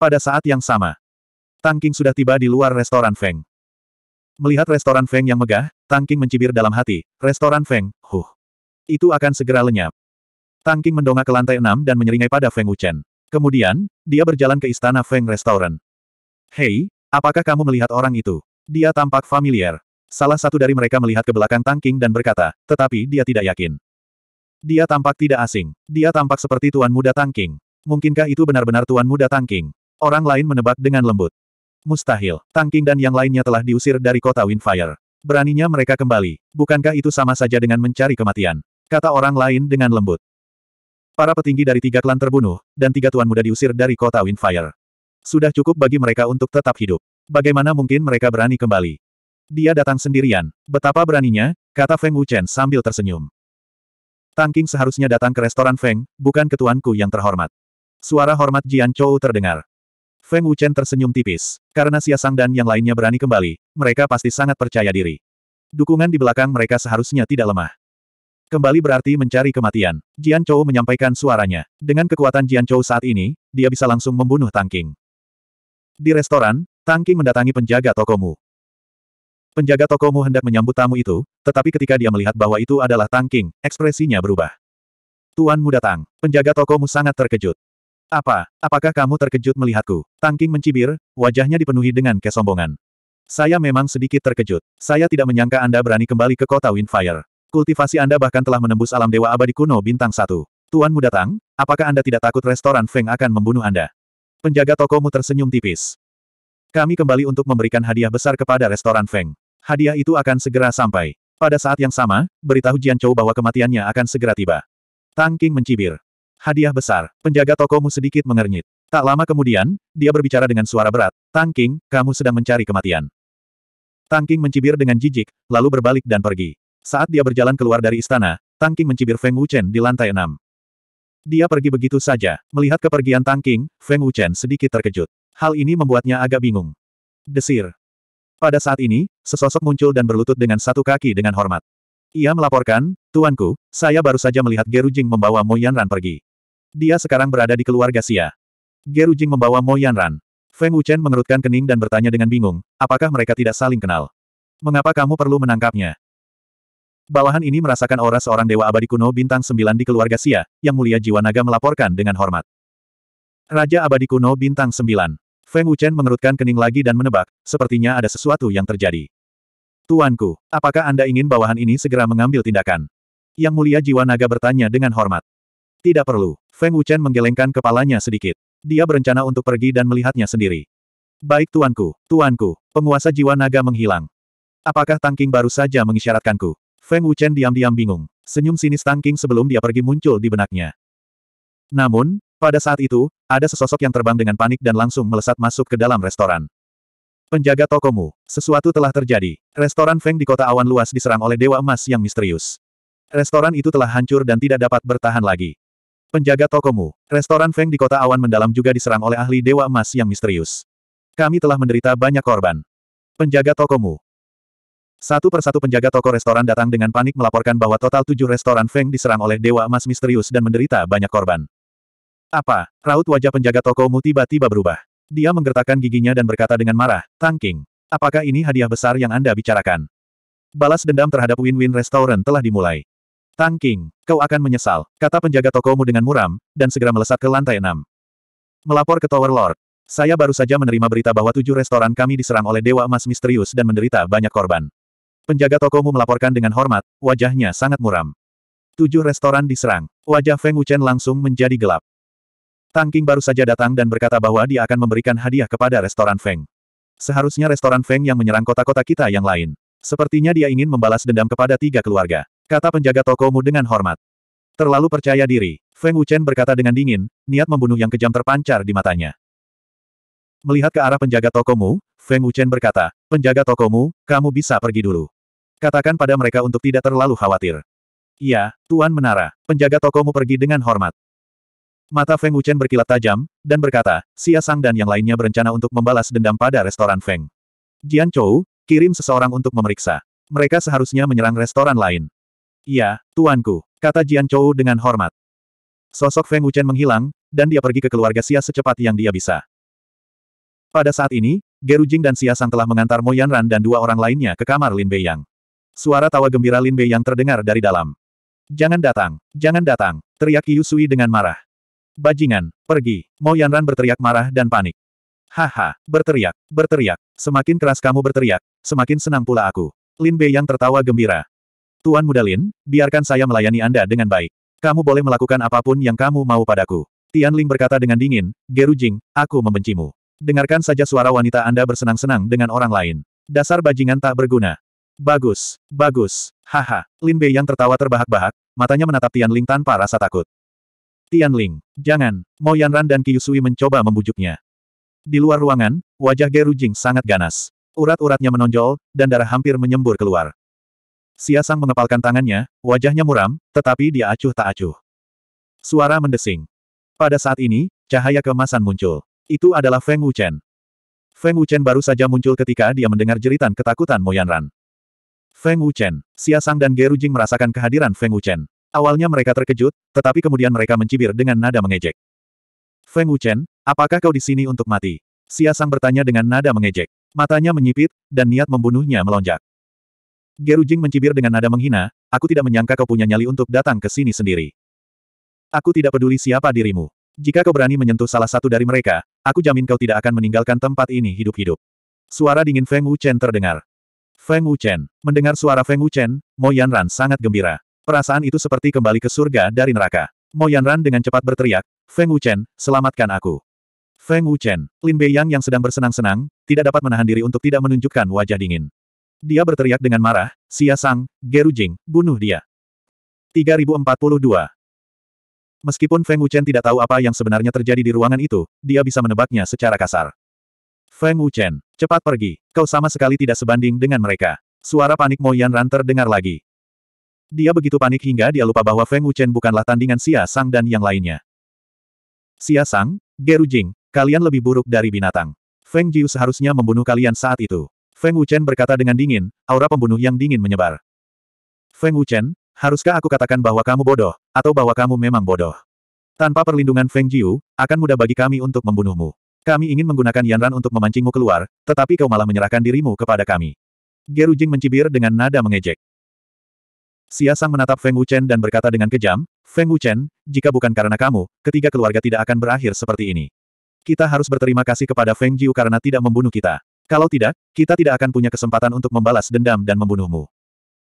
Pada saat yang sama, Tang King sudah tiba di luar restoran Feng. Melihat restoran Feng yang megah, Tang King mencibir dalam hati, restoran Feng, huh. Itu akan segera lenyap. Tang King mendongak ke lantai enam dan menyeringai pada Feng Wuchen. Kemudian, dia berjalan ke istana Feng Restoran. Hei, apakah kamu melihat orang itu? Dia tampak familiar. Salah satu dari mereka melihat ke belakang Tang King dan berkata, tetapi dia tidak yakin. Dia tampak tidak asing. Dia tampak seperti tuan muda Tang King. Mungkinkah itu benar-benar tuan muda Tang King? Orang lain menebak dengan lembut. Mustahil, Tangking dan yang lainnya telah diusir dari kota Windfire. Beraninya mereka kembali. Bukankah itu sama saja dengan mencari kematian? Kata orang lain dengan lembut. Para petinggi dari tiga klan terbunuh, dan tiga tuan muda diusir dari kota Windfire. Sudah cukup bagi mereka untuk tetap hidup. Bagaimana mungkin mereka berani kembali? Dia datang sendirian. Betapa beraninya, kata Feng Wuchen sambil tersenyum. Tangking seharusnya datang ke restoran Feng, bukan ketuanku yang terhormat. Suara hormat Jian Chou terdengar. Feng Wuchen tersenyum tipis. Karena Xia Sang dan yang lainnya berani kembali, mereka pasti sangat percaya diri. Dukungan di belakang mereka seharusnya tidak lemah. Kembali berarti mencari kematian. Jian Chou menyampaikan suaranya. Dengan kekuatan Jian Chou saat ini, dia bisa langsung membunuh Tang King. Di restoran, Tang King mendatangi penjaga tokomu. Penjaga tokomu hendak menyambut tamu itu, tetapi ketika dia melihat bahwa itu adalah Tang King, ekspresinya berubah. Tuanmu datang. Penjaga tokomu sangat terkejut. Apa, apakah kamu terkejut melihatku? Tangking mencibir, wajahnya dipenuhi dengan kesombongan. Saya memang sedikit terkejut. Saya tidak menyangka Anda berani kembali ke kota Windfire. Kultivasi Anda bahkan telah menembus alam dewa abadi kuno bintang satu. Tuanmu datang, apakah Anda tidak takut restoran Feng akan membunuh Anda? Penjaga tokomu tersenyum tipis. Kami kembali untuk memberikan hadiah besar kepada restoran Feng. Hadiah itu akan segera sampai. Pada saat yang sama, beritahu Jian Chou bahwa kematiannya akan segera tiba. Tang King mencibir. Hadiah besar. Penjaga tokomu sedikit mengernyit. Tak lama kemudian, dia berbicara dengan suara berat, Tang King, kamu sedang mencari kematian. Tang King mencibir dengan jijik, lalu berbalik dan pergi. Saat dia berjalan keluar dari istana, Tang King mencibir Feng Wuchen di lantai enam. Dia pergi begitu saja. Melihat kepergian Tang King, Feng Wuchen sedikit terkejut. Hal ini membuatnya agak bingung. Desir. Pada saat ini, sesosok muncul dan berlutut dengan satu kaki dengan hormat. Ia melaporkan, Tuanku, saya baru saja melihat Geru Jing membawa Mo Yanran pergi. Dia sekarang berada di keluarga Xia. Jing membawa Mo Ran. Feng Wuchen mengerutkan kening dan bertanya dengan bingung, apakah mereka tidak saling kenal? Mengapa kamu perlu menangkapnya? Bawahan ini merasakan aura seorang dewa abadi kuno bintang sembilan di keluarga Xia, yang mulia jiwa naga melaporkan dengan hormat. Raja abadi kuno bintang sembilan. Feng Wuchen mengerutkan kening lagi dan menebak, sepertinya ada sesuatu yang terjadi. Tuanku, apakah Anda ingin bawahan ini segera mengambil tindakan? Yang mulia jiwa naga bertanya dengan hormat. Tidak perlu. Feng Wuchen menggelengkan kepalanya sedikit. Dia berencana untuk pergi dan melihatnya sendiri. Baik tuanku, tuanku, penguasa jiwa naga menghilang. Apakah Tangking baru saja mengisyaratkanku? Feng Wuchen diam-diam bingung. Senyum sinis Tangking sebelum dia pergi muncul di benaknya. Namun, pada saat itu, ada sesosok yang terbang dengan panik dan langsung melesat masuk ke dalam restoran. Penjaga tokomu, sesuatu telah terjadi. Restoran Feng di kota awan luas diserang oleh Dewa Emas yang misterius. Restoran itu telah hancur dan tidak dapat bertahan lagi. Penjaga tokomu, restoran Feng di kota awan mendalam juga diserang oleh ahli Dewa Emas yang misterius. Kami telah menderita banyak korban. Penjaga tokomu. Satu persatu penjaga toko restoran datang dengan panik melaporkan bahwa total tujuh restoran Feng diserang oleh Dewa Emas misterius dan menderita banyak korban. Apa? Raut wajah penjaga tokomu tiba-tiba berubah. Dia menggertakkan giginya dan berkata dengan marah, Tangking. Apakah ini hadiah besar yang Anda bicarakan? Balas dendam terhadap Win-Win Restoran telah dimulai. Tang King, kau akan menyesal, kata penjaga tokomu dengan muram, dan segera melesat ke lantai enam. Melapor ke Tower Lord. Saya baru saja menerima berita bahwa tujuh restoran kami diserang oleh Dewa Emas Misterius dan menderita banyak korban. Penjaga tokomu melaporkan dengan hormat, wajahnya sangat muram. Tujuh restoran diserang. Wajah Feng Wuchen langsung menjadi gelap. Tang King baru saja datang dan berkata bahwa dia akan memberikan hadiah kepada restoran Feng. Seharusnya restoran Feng yang menyerang kota-kota kita yang lain. Sepertinya dia ingin membalas dendam kepada tiga keluarga. Kata penjaga tokomu dengan hormat. Terlalu percaya diri, Feng Wuchen berkata dengan dingin, niat membunuh yang kejam terpancar di matanya. Melihat ke arah penjaga tokomu, Feng Wuchen berkata, penjaga tokomu, kamu bisa pergi dulu. Katakan pada mereka untuk tidak terlalu khawatir. Iya, Tuan Menara, penjaga tokomu pergi dengan hormat. Mata Feng Wuchen berkilat tajam, dan berkata, Xia Sang dan yang lainnya berencana untuk membalas dendam pada restoran Feng. Jian Chou, kirim seseorang untuk memeriksa. Mereka seharusnya menyerang restoran lain. Iya, tuanku, kata Jian Chou dengan hormat. Sosok Feng Wuchen menghilang, dan dia pergi ke keluarga Xia secepat yang dia bisa. Pada saat ini, Geru Jing dan Xia Sang telah mengantar Mo Yanran dan dua orang lainnya ke kamar Lin Bei Yang. Suara tawa gembira Lin Bei Yang terdengar dari dalam. Jangan datang, jangan datang, teriak Yu dengan marah. Bajingan, pergi, Mo Yanran berteriak marah dan panik. Haha, berteriak, berteriak, semakin keras kamu berteriak, semakin senang pula aku. Lin Bei yang tertawa gembira, Tuan Mudalin, biarkan saya melayani Anda dengan baik. Kamu boleh melakukan apapun yang kamu mau padaku. Tian Ling berkata dengan dingin, Geru Jing, aku membencimu. Dengarkan saja suara wanita Anda bersenang-senang dengan orang lain. Dasar bajingan tak berguna. Bagus, bagus, haha. Lin Bei yang tertawa terbahak-bahak, matanya menatap Tian Ling tanpa rasa takut. Tian Ling, jangan, Mo Yanran dan Yusui mencoba membujuknya. Di luar ruangan, wajah Geru Jing sangat ganas. Urat-uratnya menonjol, dan darah hampir menyembur keluar. Xia Sang mengepalkan tangannya, wajahnya muram, tetapi dia acuh tak acuh. Suara mendesing. Pada saat ini, cahaya kemasan muncul. Itu adalah Feng Wuchen. Feng Wuchen baru saja muncul ketika dia mendengar jeritan ketakutan Moyanran. Feng Wuchen, Xia Sang dan Rujing merasakan kehadiran Feng Wuchen. Awalnya mereka terkejut, tetapi kemudian mereka mencibir dengan nada mengejek. Feng Wuchen, apakah kau di sini untuk mati? Xia Sang bertanya dengan nada mengejek. Matanya menyipit, dan niat membunuhnya melonjak. Geru Jing mencibir dengan nada menghina, aku tidak menyangka kau punya nyali untuk datang ke sini sendiri. Aku tidak peduli siapa dirimu. Jika kau berani menyentuh salah satu dari mereka, aku jamin kau tidak akan meninggalkan tempat ini hidup-hidup. Suara dingin Feng Wuchen terdengar. Feng Wuchen. Mendengar suara Feng Wuchen, Mo Yanran sangat gembira. Perasaan itu seperti kembali ke surga dari neraka. Mo Yanran dengan cepat berteriak, Feng Wuchen, selamatkan aku. Feng Wuchen, Lin Beiyang yang sedang bersenang-senang, tidak dapat menahan diri untuk tidak menunjukkan wajah dingin. Dia berteriak dengan marah, Xia Sang, Gerujing, bunuh dia. 3042. Meskipun Feng Wuchen tidak tahu apa yang sebenarnya terjadi di ruangan itu, dia bisa menebaknya secara kasar. Feng Wuchen, cepat pergi, kau sama sekali tidak sebanding dengan mereka. Suara panik Mo Yan Ran terdengar lagi. Dia begitu panik hingga dia lupa bahwa Feng Wuchen bukanlah tandingan Xia Sang dan yang lainnya. Xia Sang, Geru Jing, kalian lebih buruk dari binatang. Feng Jiu seharusnya membunuh kalian saat itu. Feng Wuchen berkata dengan dingin, aura pembunuh yang dingin menyebar. Feng Wuchen, haruskah aku katakan bahwa kamu bodoh, atau bahwa kamu memang bodoh? Tanpa perlindungan Feng Jiu, akan mudah bagi kami untuk membunuhmu. Kami ingin menggunakan Yanran untuk memancingmu keluar, tetapi kau malah menyerahkan dirimu kepada kami. Geru Jing mencibir dengan nada mengejek. Xia Sang menatap Feng Wuchen dan berkata dengan kejam, Feng Wuchen, jika bukan karena kamu, ketiga keluarga tidak akan berakhir seperti ini. Kita harus berterima kasih kepada Feng Jiu karena tidak membunuh kita. Kalau tidak, kita tidak akan punya kesempatan untuk membalas dendam dan membunuhmu.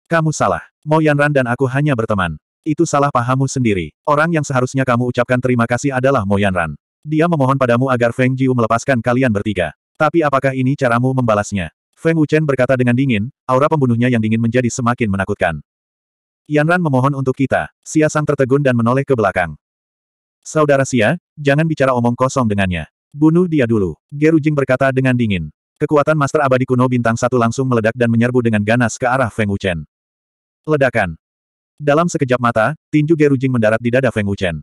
Kamu salah. Mo Yanran dan aku hanya berteman. Itu salah pahammu sendiri. Orang yang seharusnya kamu ucapkan terima kasih adalah Mo Yanran. Dia memohon padamu agar Feng Jiu melepaskan kalian bertiga. Tapi apakah ini caramu membalasnya? Feng Wuchen berkata dengan dingin, aura pembunuhnya yang dingin menjadi semakin menakutkan. Yanran memohon untuk kita. Xia Sang tertegun dan menoleh ke belakang. Saudara Sia, jangan bicara omong kosong dengannya. Bunuh dia dulu. Gerujing berkata dengan dingin. Kekuatan Master Abadi Kuno Bintang Satu langsung meledak dan menyerbu dengan ganas ke arah Feng Wuchen. Ledakan. Dalam sekejap mata, tinju Gerujing mendarat di dada Feng Wuchen.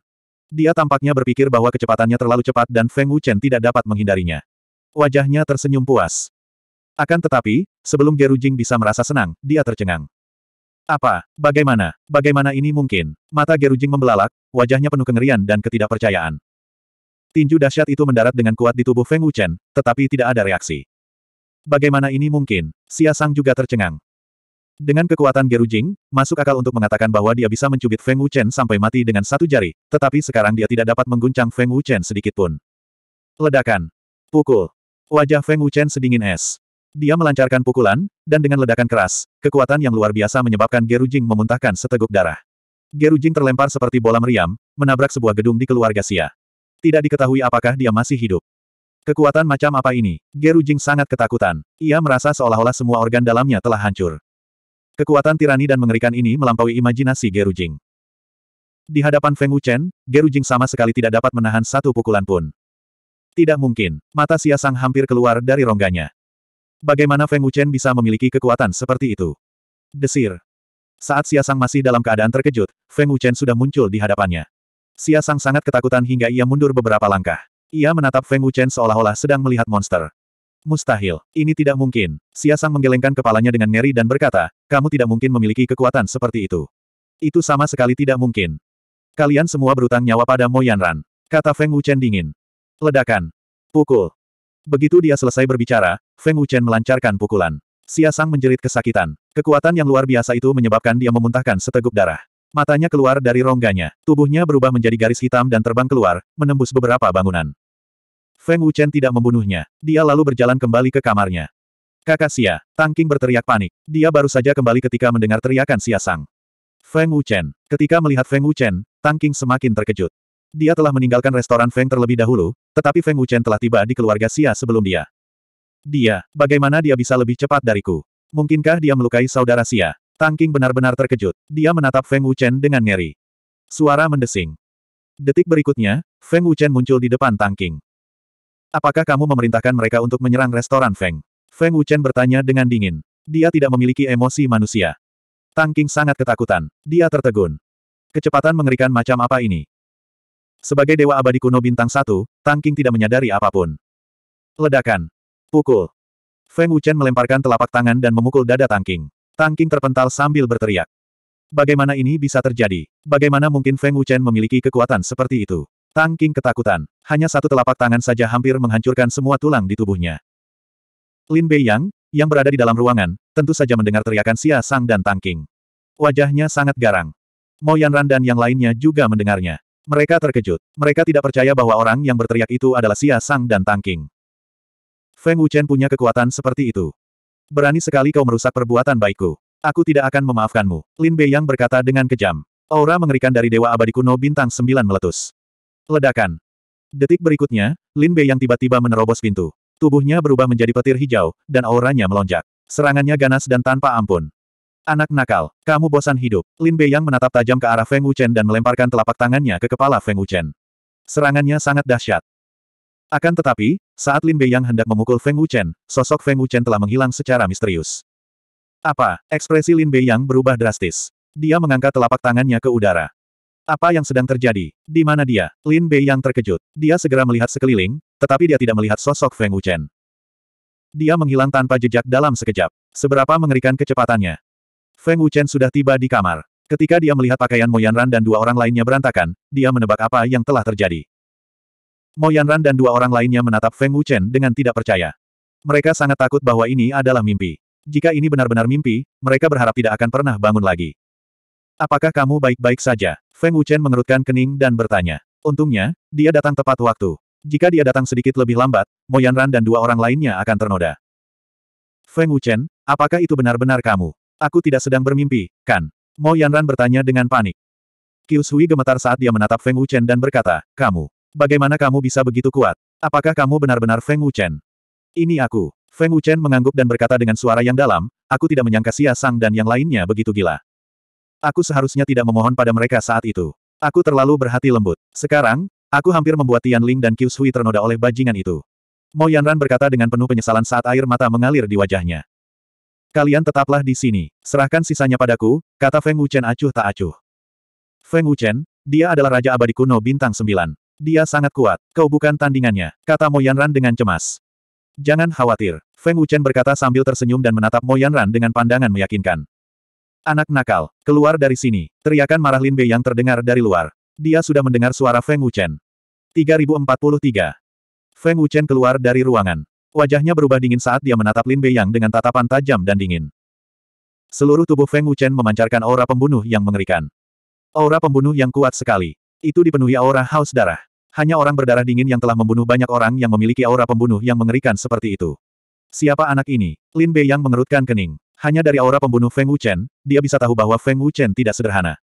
Dia tampaknya berpikir bahwa kecepatannya terlalu cepat dan Feng Wuchen tidak dapat menghindarinya. Wajahnya tersenyum puas. Akan tetapi, sebelum Gerujing bisa merasa senang, dia tercengang. Apa? Bagaimana? Bagaimana ini mungkin? Mata Gerujing membelalak, wajahnya penuh kengerian dan ketidakpercayaan. Tinju dahsyat itu mendarat dengan kuat di tubuh Feng Wuchen, tetapi tidak ada reaksi. Bagaimana ini mungkin? Xia Sang juga tercengang. Dengan kekuatan Geru Jing, masuk akal untuk mengatakan bahwa dia bisa mencubit Feng Wuchen sampai mati dengan satu jari, tetapi sekarang dia tidak dapat mengguncang Feng Wuchen sedikitpun. Ledakan. Pukul. Wajah Feng Wuchen sedingin es. Dia melancarkan pukulan, dan dengan ledakan keras, kekuatan yang luar biasa menyebabkan Geru Jing memuntahkan seteguk darah. Geru Jing terlempar seperti bola meriam, menabrak sebuah gedung di keluarga Sia. Tidak diketahui apakah dia masih hidup. Kekuatan macam apa ini? Geru Jing sangat ketakutan. Ia merasa seolah-olah semua organ dalamnya telah hancur. Kekuatan tirani dan mengerikan ini melampaui imajinasi Geru Jing. Di hadapan Feng Wuchen, Geru Jing sama sekali tidak dapat menahan satu pukulan pun. Tidak mungkin, mata Xia Sang hampir keluar dari rongganya. Bagaimana Feng Wuchen bisa memiliki kekuatan seperti itu? Desir. Saat Xia Sang masih dalam keadaan terkejut, Feng Wuchen sudah muncul di hadapannya. Xia Sang sangat ketakutan hingga ia mundur beberapa langkah. Ia menatap Feng Wuchen seolah-olah sedang melihat monster. Mustahil. Ini tidak mungkin. Sang menggelengkan kepalanya dengan ngeri dan berkata, kamu tidak mungkin memiliki kekuatan seperti itu. Itu sama sekali tidak mungkin. Kalian semua berutang nyawa pada Mo Yanran. Kata Feng Wuchen dingin. Ledakan. Pukul. Begitu dia selesai berbicara, Feng Wuchen melancarkan pukulan. Sang menjerit kesakitan. Kekuatan yang luar biasa itu menyebabkan dia memuntahkan seteguk darah. Matanya keluar dari rongganya, tubuhnya berubah menjadi garis hitam dan terbang keluar, menembus beberapa bangunan. Feng Wuchen tidak membunuhnya, dia lalu berjalan kembali ke kamarnya. Kakak Xia, Qing berteriak panik, dia baru saja kembali ketika mendengar teriakan Xia Sang. Feng Wuchen, ketika melihat Feng Wuchen, Tang Qing semakin terkejut. Dia telah meninggalkan restoran Feng terlebih dahulu, tetapi Feng Wuchen telah tiba di keluarga Xia sebelum dia. Dia, bagaimana dia bisa lebih cepat dariku? Mungkinkah dia melukai saudara Xia? Tang King benar-benar terkejut. Dia menatap Feng Wuchen dengan ngeri. Suara mendesing. Detik berikutnya, Feng Wuchen muncul di depan Tang King. Apakah kamu memerintahkan mereka untuk menyerang restoran Feng? Feng Wuchen bertanya dengan dingin. Dia tidak memiliki emosi manusia. Tang King sangat ketakutan. Dia tertegun. Kecepatan mengerikan macam apa ini? Sebagai dewa abadi kuno bintang satu, Tang King tidak menyadari apapun. Ledakan. Pukul. Feng Wuchen melemparkan telapak tangan dan memukul dada Tang King. Tangking terpental sambil berteriak. Bagaimana ini bisa terjadi? Bagaimana mungkin Feng Wuchen memiliki kekuatan seperti itu? Tang King ketakutan. Hanya satu telapak tangan saja hampir menghancurkan semua tulang di tubuhnya. Lin Bei Yang, berada di dalam ruangan, tentu saja mendengar teriakan Xia Sang dan Tang King. Wajahnya sangat garang. Mo Yanran dan yang lainnya juga mendengarnya. Mereka terkejut. Mereka tidak percaya bahwa orang yang berteriak itu adalah Xia Sang dan Tang King. Feng Wuchen punya kekuatan seperti itu. Berani sekali kau merusak perbuatan baikku. Aku tidak akan memaafkanmu. Lin Bei Yang berkata dengan kejam. Aura mengerikan dari Dewa Abadi Kuno Bintang sembilan meletus. Ledakan. Detik berikutnya, Lin Bei Yang tiba-tiba menerobos pintu. Tubuhnya berubah menjadi petir hijau, dan auranya melonjak. Serangannya ganas dan tanpa ampun. Anak nakal, kamu bosan hidup. Lin Bei Yang menatap tajam ke arah Feng Wuchen dan melemparkan telapak tangannya ke kepala Feng Wuchen. Serangannya sangat dahsyat. Akan tetapi, saat Lin Beiyang hendak memukul Feng Wuchen, sosok Feng Wuchen telah menghilang secara misterius. Apa? Ekspresi Lin Beiyang berubah drastis. Dia mengangkat telapak tangannya ke udara. Apa yang sedang terjadi? Di mana dia? Lin Beiyang terkejut. Dia segera melihat sekeliling, tetapi dia tidak melihat sosok Feng Wuchen. Dia menghilang tanpa jejak dalam sekejap. Seberapa mengerikan kecepatannya. Feng Wuchen sudah tiba di kamar. Ketika dia melihat pakaian Moyanran dan dua orang lainnya berantakan, dia menebak apa yang telah terjadi. Mo Yanran dan dua orang lainnya menatap Feng Wuchen dengan tidak percaya. Mereka sangat takut bahwa ini adalah mimpi. Jika ini benar-benar mimpi, mereka berharap tidak akan pernah bangun lagi. Apakah kamu baik-baik saja? Feng Wuchen mengerutkan kening dan bertanya. Untungnya, dia datang tepat waktu. Jika dia datang sedikit lebih lambat, Mo Yanran dan dua orang lainnya akan ternoda. Feng Wuchen, apakah itu benar-benar kamu? Aku tidak sedang bermimpi, kan? Mo Yanran bertanya dengan panik. Qiu Shui gemetar saat dia menatap Feng Wuchen dan berkata, kamu. Bagaimana kamu bisa begitu kuat? Apakah kamu benar-benar Feng Wuchen? Ini aku. Feng Wuchen mengangguk dan berkata dengan suara yang dalam, aku tidak menyangka Xia Sang dan yang lainnya begitu gila. Aku seharusnya tidak memohon pada mereka saat itu. Aku terlalu berhati lembut. Sekarang, aku hampir membuat Tian Ling dan Qiu Shui ternoda oleh bajingan itu. Mo Yanran berkata dengan penuh penyesalan saat air mata mengalir di wajahnya. Kalian tetaplah di sini. Serahkan sisanya padaku, kata Feng Wuchen acuh tak acuh. Feng Wuchen, dia adalah Raja Abadi Kuno Bintang sembilan. Dia sangat kuat, kau bukan tandingannya, kata Moyanran dengan cemas. Jangan khawatir, Feng Wuchen berkata sambil tersenyum dan menatap Moyanran dengan pandangan meyakinkan. Anak nakal, keluar dari sini, teriakan marah Lin Bei yang terdengar dari luar. Dia sudah mendengar suara Feng Wuchen. 3043. Feng Wuchen keluar dari ruangan. Wajahnya berubah dingin saat dia menatap Lin Bei yang dengan tatapan tajam dan dingin. Seluruh tubuh Feng Wuchen memancarkan aura pembunuh yang mengerikan. Aura pembunuh yang kuat sekali. Itu dipenuhi aura haus darah. Hanya orang berdarah dingin yang telah membunuh banyak orang yang memiliki aura pembunuh yang mengerikan seperti itu. Siapa anak ini? Lin Bei yang mengerutkan kening. Hanya dari aura pembunuh Feng Wuchen, dia bisa tahu bahwa Feng Wuchen tidak sederhana.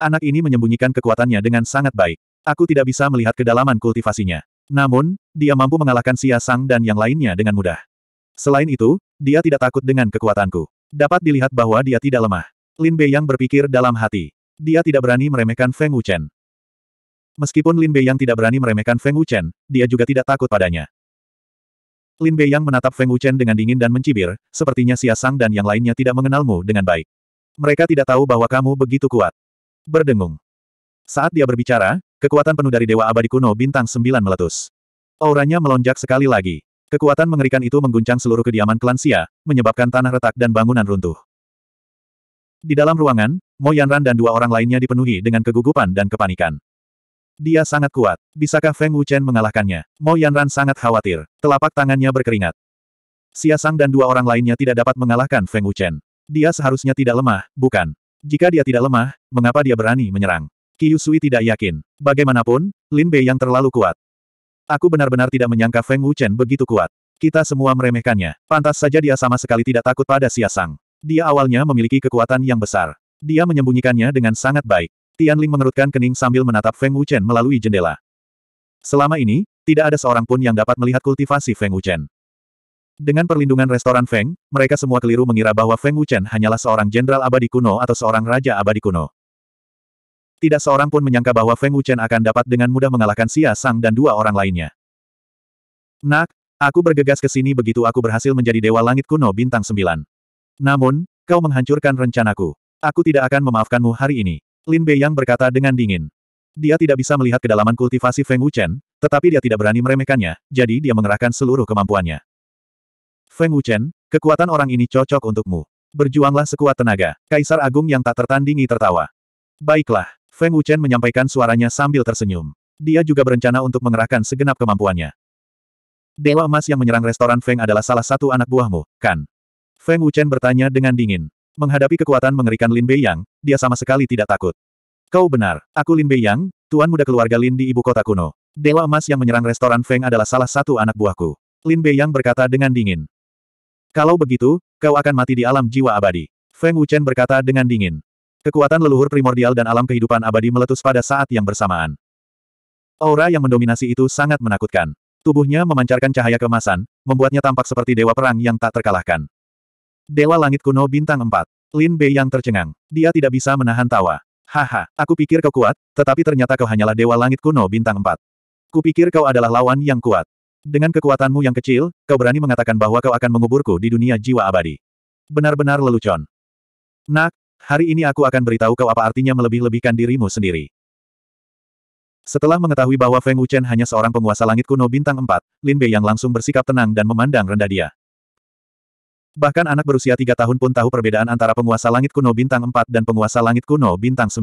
Anak ini menyembunyikan kekuatannya dengan sangat baik. Aku tidak bisa melihat kedalaman kultivasinya. Namun, dia mampu mengalahkan Xia Sang dan yang lainnya dengan mudah. Selain itu, dia tidak takut dengan kekuatanku. Dapat dilihat bahwa dia tidak lemah. Lin Bei yang berpikir dalam hati. Dia tidak berani meremehkan Feng Wuchen. Meskipun Lin Bei yang tidak berani meremehkan Feng Wuchen, dia juga tidak takut padanya. Lin Bei yang menatap Feng Wuchen dengan dingin dan mencibir, sepertinya Xia Sang dan yang lainnya tidak mengenalmu dengan baik. Mereka tidak tahu bahwa kamu begitu kuat. Berdengung. Saat dia berbicara, kekuatan penuh dari Dewa Abadi Kuno Bintang sembilan meletus. Auranya melonjak sekali lagi. Kekuatan mengerikan itu mengguncang seluruh kediaman klan Xia, menyebabkan tanah retak dan bangunan runtuh. Di dalam ruangan, Mo Yanran dan dua orang lainnya dipenuhi dengan kegugupan dan kepanikan. Dia sangat kuat. Bisakah Feng Wuchen mengalahkannya? Mo Yanran sangat khawatir. Telapak tangannya berkeringat. Sang dan dua orang lainnya tidak dapat mengalahkan Feng Wuchen. Dia seharusnya tidak lemah, bukan? Jika dia tidak lemah, mengapa dia berani menyerang? Qiu Sui tidak yakin. Bagaimanapun, Lin Bei yang terlalu kuat. Aku benar-benar tidak menyangka Feng Wuchen begitu kuat. Kita semua meremehkannya. Pantas saja dia sama sekali tidak takut pada Sang. Dia awalnya memiliki kekuatan yang besar. Dia menyembunyikannya dengan sangat baik. Tianling mengerutkan kening sambil menatap Feng Wuchen melalui jendela. Selama ini, tidak ada seorang pun yang dapat melihat kultivasi Feng Wuchen. Dengan perlindungan restoran Feng, mereka semua keliru mengira bahwa Feng Wuchen hanyalah seorang jenderal abadi kuno atau seorang raja abadi kuno. Tidak seorang pun menyangka bahwa Feng Wuchen akan dapat dengan mudah mengalahkan Xia Sang dan dua orang lainnya. Nak, aku bergegas ke sini begitu aku berhasil menjadi Dewa Langit Kuno Bintang Sembilan. Namun, kau menghancurkan rencanaku. Aku tidak akan memaafkanmu hari ini. Lin Beiyang berkata dengan dingin. Dia tidak bisa melihat kedalaman kultivasi Feng Wuchen, tetapi dia tidak berani meremehkannya, jadi dia mengerahkan seluruh kemampuannya. Feng Wuchen, kekuatan orang ini cocok untukmu. Berjuanglah sekuat tenaga. Kaisar Agung yang tak tertandingi tertawa. Baiklah, Feng Wuchen menyampaikan suaranya sambil tersenyum. Dia juga berencana untuk mengerahkan segenap kemampuannya. Dewa emas yang menyerang restoran Feng adalah salah satu anak buahmu, kan? Feng Wuchen bertanya dengan dingin. Menghadapi kekuatan mengerikan Lin Bei Yang, dia sama sekali tidak takut. Kau benar, aku Lin Bei Yang, tuan muda keluarga Lin di ibu kota kuno. Dewa emas yang menyerang restoran Feng adalah salah satu anak buahku. Lin Bei Yang berkata dengan dingin. Kalau begitu, kau akan mati di alam jiwa abadi. Feng Wuchen berkata dengan dingin. Kekuatan leluhur primordial dan alam kehidupan abadi meletus pada saat yang bersamaan. Aura yang mendominasi itu sangat menakutkan. Tubuhnya memancarkan cahaya kemasan, membuatnya tampak seperti dewa perang yang tak terkalahkan. Dewa Langit Kuno Bintang 4. Lin Bei yang tercengang. Dia tidak bisa menahan tawa. Haha, aku pikir kau kuat, tetapi ternyata kau hanyalah Dewa Langit Kuno Bintang 4. Kupikir kau adalah lawan yang kuat. Dengan kekuatanmu yang kecil, kau berani mengatakan bahwa kau akan menguburku di dunia jiwa abadi. Benar-benar lelucon. Nak, hari ini aku akan beritahu kau apa artinya melebih-lebihkan dirimu sendiri. Setelah mengetahui bahwa Feng Wuchen hanya seorang penguasa langit kuno bintang 4, Lin Bei yang langsung bersikap tenang dan memandang rendah dia. Bahkan anak berusia tiga tahun pun tahu perbedaan antara penguasa langit kuno bintang 4 dan penguasa langit kuno bintang 9.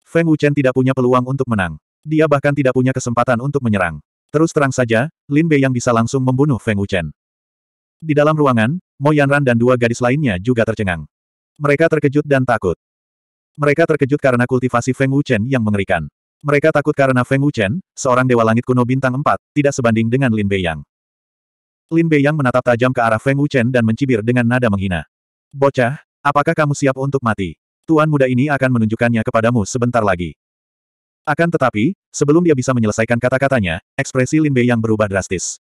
Feng Wuchen tidak punya peluang untuk menang. Dia bahkan tidak punya kesempatan untuk menyerang. Terus terang saja, Lin Bei yang bisa langsung membunuh Feng Wuchen. Di dalam ruangan, Mo Yanran dan dua gadis lainnya juga tercengang. Mereka terkejut dan takut. Mereka terkejut karena kultivasi Feng Wuchen yang mengerikan. Mereka takut karena Feng Wuchen, seorang dewa langit kuno bintang 4, tidak sebanding dengan Lin Bei yang. Lin Bei yang menatap tajam ke arah Feng Wuchen dan mencibir dengan nada menghina. Bocah, apakah kamu siap untuk mati? Tuan muda ini akan menunjukkannya kepadamu sebentar lagi. Akan tetapi, sebelum dia bisa menyelesaikan kata-katanya, ekspresi Lin Bei yang berubah drastis.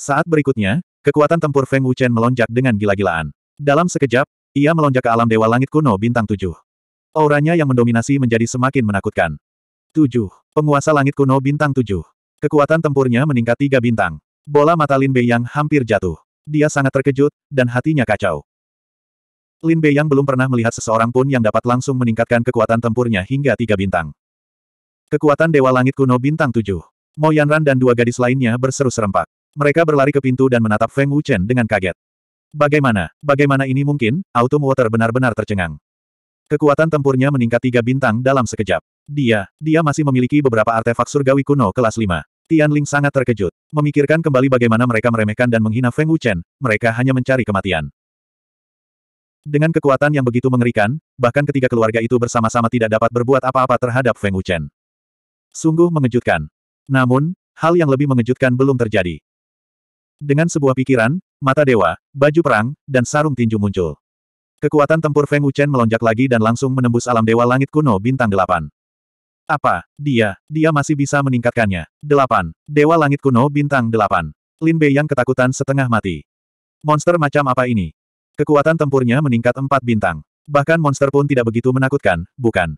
Saat berikutnya, kekuatan tempur Feng Wuchen melonjak dengan gila-gilaan. Dalam sekejap, ia melonjak ke alam dewa langit kuno bintang tujuh. Auranya yang mendominasi menjadi semakin menakutkan. Tujuh, Penguasa langit kuno bintang tujuh. Kekuatan tempurnya meningkat tiga bintang. Bola mata Lin Bei Yang hampir jatuh. Dia sangat terkejut, dan hatinya kacau. Lin Bei Yang belum pernah melihat seseorang pun yang dapat langsung meningkatkan kekuatan tempurnya hingga tiga bintang. Kekuatan Dewa Langit Kuno Bintang 7. Mo Yanran dan dua gadis lainnya berseru serempak. Mereka berlari ke pintu dan menatap Feng Wuchen dengan kaget. Bagaimana, bagaimana ini mungkin? Autumn Water benar-benar tercengang. Kekuatan tempurnya meningkat tiga bintang dalam sekejap. Dia, dia masih memiliki beberapa artefak surgawi kuno kelas 5. Tian Ling sangat terkejut. Memikirkan kembali bagaimana mereka meremehkan dan menghina Feng Wuchen, mereka hanya mencari kematian. Dengan kekuatan yang begitu mengerikan, bahkan ketiga keluarga itu bersama-sama tidak dapat berbuat apa-apa terhadap Feng Wuchen. Sungguh mengejutkan. Namun, hal yang lebih mengejutkan belum terjadi. Dengan sebuah pikiran, mata dewa, baju perang, dan sarung tinju muncul. Kekuatan tempur Feng Wuchen melonjak lagi dan langsung menembus alam dewa langit kuno bintang delapan. Apa? Dia, dia masih bisa meningkatkannya. 8. Dewa Langit Kuno Bintang 8. Lin Bei yang ketakutan setengah mati. Monster macam apa ini? Kekuatan tempurnya meningkat empat bintang. Bahkan monster pun tidak begitu menakutkan, bukan?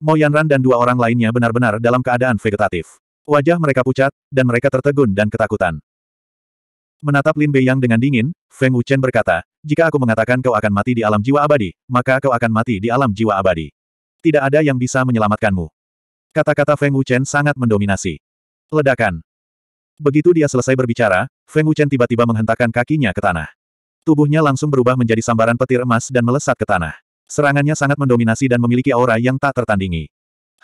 Mo Yanran dan dua orang lainnya benar-benar dalam keadaan vegetatif. Wajah mereka pucat, dan mereka tertegun dan ketakutan. Menatap Lin Bei yang dengan dingin, Feng Wuchen berkata, jika aku mengatakan kau akan mati di alam jiwa abadi, maka kau akan mati di alam jiwa abadi. Tidak ada yang bisa menyelamatkanmu. Kata-kata Feng Wuchen sangat mendominasi. Ledakan. Begitu dia selesai berbicara, Feng Wuchen tiba-tiba menghentakkan kakinya ke tanah. Tubuhnya langsung berubah menjadi sambaran petir emas dan melesat ke tanah. Serangannya sangat mendominasi dan memiliki aura yang tak tertandingi.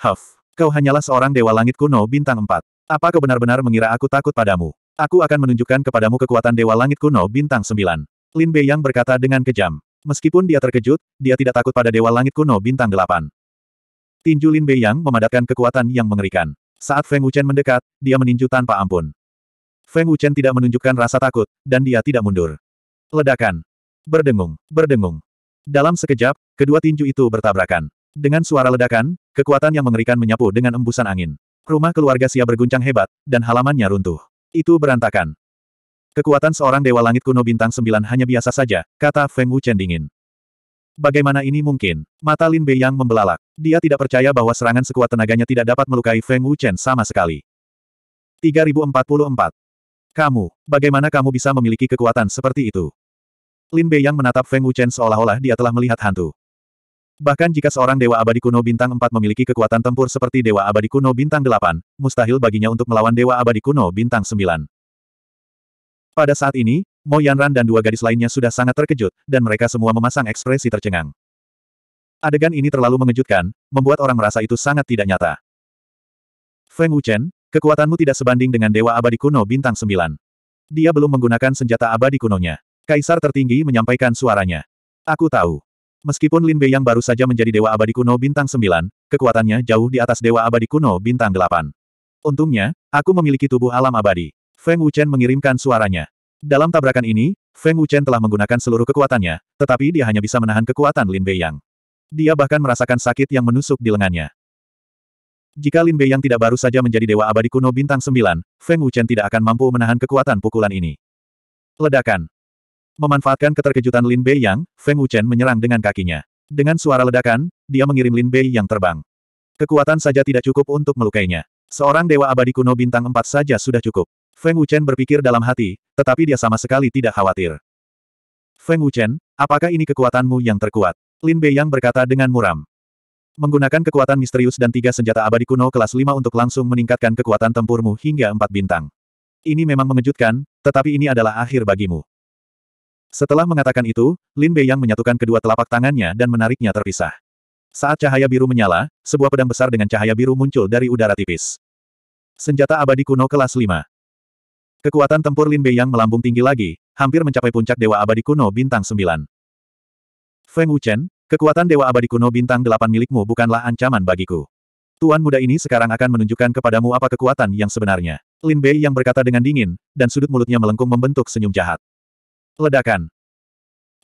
Huff, kau hanyalah seorang dewa langit kuno bintang 4. Apa kau benar-benar mengira aku takut padamu? Aku akan menunjukkan kepadamu kekuatan dewa langit kuno bintang 9. Lin Bei Yang berkata dengan kejam. Meskipun dia terkejut, dia tidak takut pada dewa langit kuno bintang 8. Tinju Lin Bei Yang memadatkan kekuatan yang mengerikan. Saat Feng Wuchen mendekat, dia meninju tanpa ampun. Feng Wuchen tidak menunjukkan rasa takut, dan dia tidak mundur. Ledakan. Berdengung, berdengung. Dalam sekejap, kedua tinju itu bertabrakan. Dengan suara ledakan, kekuatan yang mengerikan menyapu dengan embusan angin. Rumah keluarga Sia berguncang hebat, dan halamannya runtuh. Itu berantakan. Kekuatan seorang Dewa Langit kuno bintang sembilan hanya biasa saja, kata Feng Wuchen dingin. Bagaimana ini mungkin? Mata Lin Bei yang membelalak. Dia tidak percaya bahwa serangan sekuat tenaganya tidak dapat melukai Feng Wuchen sama sekali. 3044. Kamu, bagaimana kamu bisa memiliki kekuatan seperti itu? Lin Bei yang menatap Feng Wuchen seolah-olah dia telah melihat hantu. Bahkan jika seorang Dewa Abadi Kuno Bintang 4 memiliki kekuatan tempur seperti Dewa Abadi Kuno Bintang 8, mustahil baginya untuk melawan Dewa Abadi Kuno Bintang 9. Pada saat ini, Mo Yanran dan dua gadis lainnya sudah sangat terkejut, dan mereka semua memasang ekspresi tercengang. Adegan ini terlalu mengejutkan, membuat orang merasa itu sangat tidak nyata. Feng Wuchen, kekuatanmu tidak sebanding dengan Dewa Abadi Kuno Bintang sembilan. Dia belum menggunakan senjata abadi kunonya. Kaisar tertinggi menyampaikan suaranya. Aku tahu. Meskipun Lin Bei yang baru saja menjadi Dewa Abadi Kuno Bintang sembilan, kekuatannya jauh di atas Dewa Abadi Kuno Bintang delapan. Untungnya, aku memiliki tubuh alam abadi. Feng Wuchen mengirimkan suaranya. Dalam tabrakan ini, Feng Wuchen telah menggunakan seluruh kekuatannya, tetapi dia hanya bisa menahan kekuatan Lin Bei Yang. Dia bahkan merasakan sakit yang menusuk di lengannya. Jika Lin Bei Yang tidak baru saja menjadi dewa abadi kuno bintang sembilan, Feng Wuchen tidak akan mampu menahan kekuatan pukulan ini. Ledakan. Memanfaatkan keterkejutan Lin Bei Yang, Feng Wuchen menyerang dengan kakinya. Dengan suara ledakan, dia mengirim Lin Bei yang terbang. Kekuatan saja tidak cukup untuk melukainya. Seorang dewa abadi kuno bintang empat saja sudah cukup. Feng Wuchen berpikir dalam hati, tetapi dia sama sekali tidak khawatir. Feng Wuchen, apakah ini kekuatanmu yang terkuat? Lin Beiyang berkata dengan muram. Menggunakan kekuatan misterius dan tiga senjata abadi kuno kelas 5 untuk langsung meningkatkan kekuatan tempurmu hingga empat bintang. Ini memang mengejutkan, tetapi ini adalah akhir bagimu. Setelah mengatakan itu, Lin Beiyang menyatukan kedua telapak tangannya dan menariknya terpisah. Saat cahaya biru menyala, sebuah pedang besar dengan cahaya biru muncul dari udara tipis. Senjata abadi kuno kelas 5. Kekuatan tempur Lin Bei yang melambung tinggi lagi, hampir mencapai puncak Dewa Abadi Kuno Bintang 9. Feng Wuchen, kekuatan Dewa Abadi Kuno Bintang 8 milikmu bukanlah ancaman bagiku. Tuan muda ini sekarang akan menunjukkan kepadamu apa kekuatan yang sebenarnya. Lin Bei yang berkata dengan dingin, dan sudut mulutnya melengkung membentuk senyum jahat. Ledakan.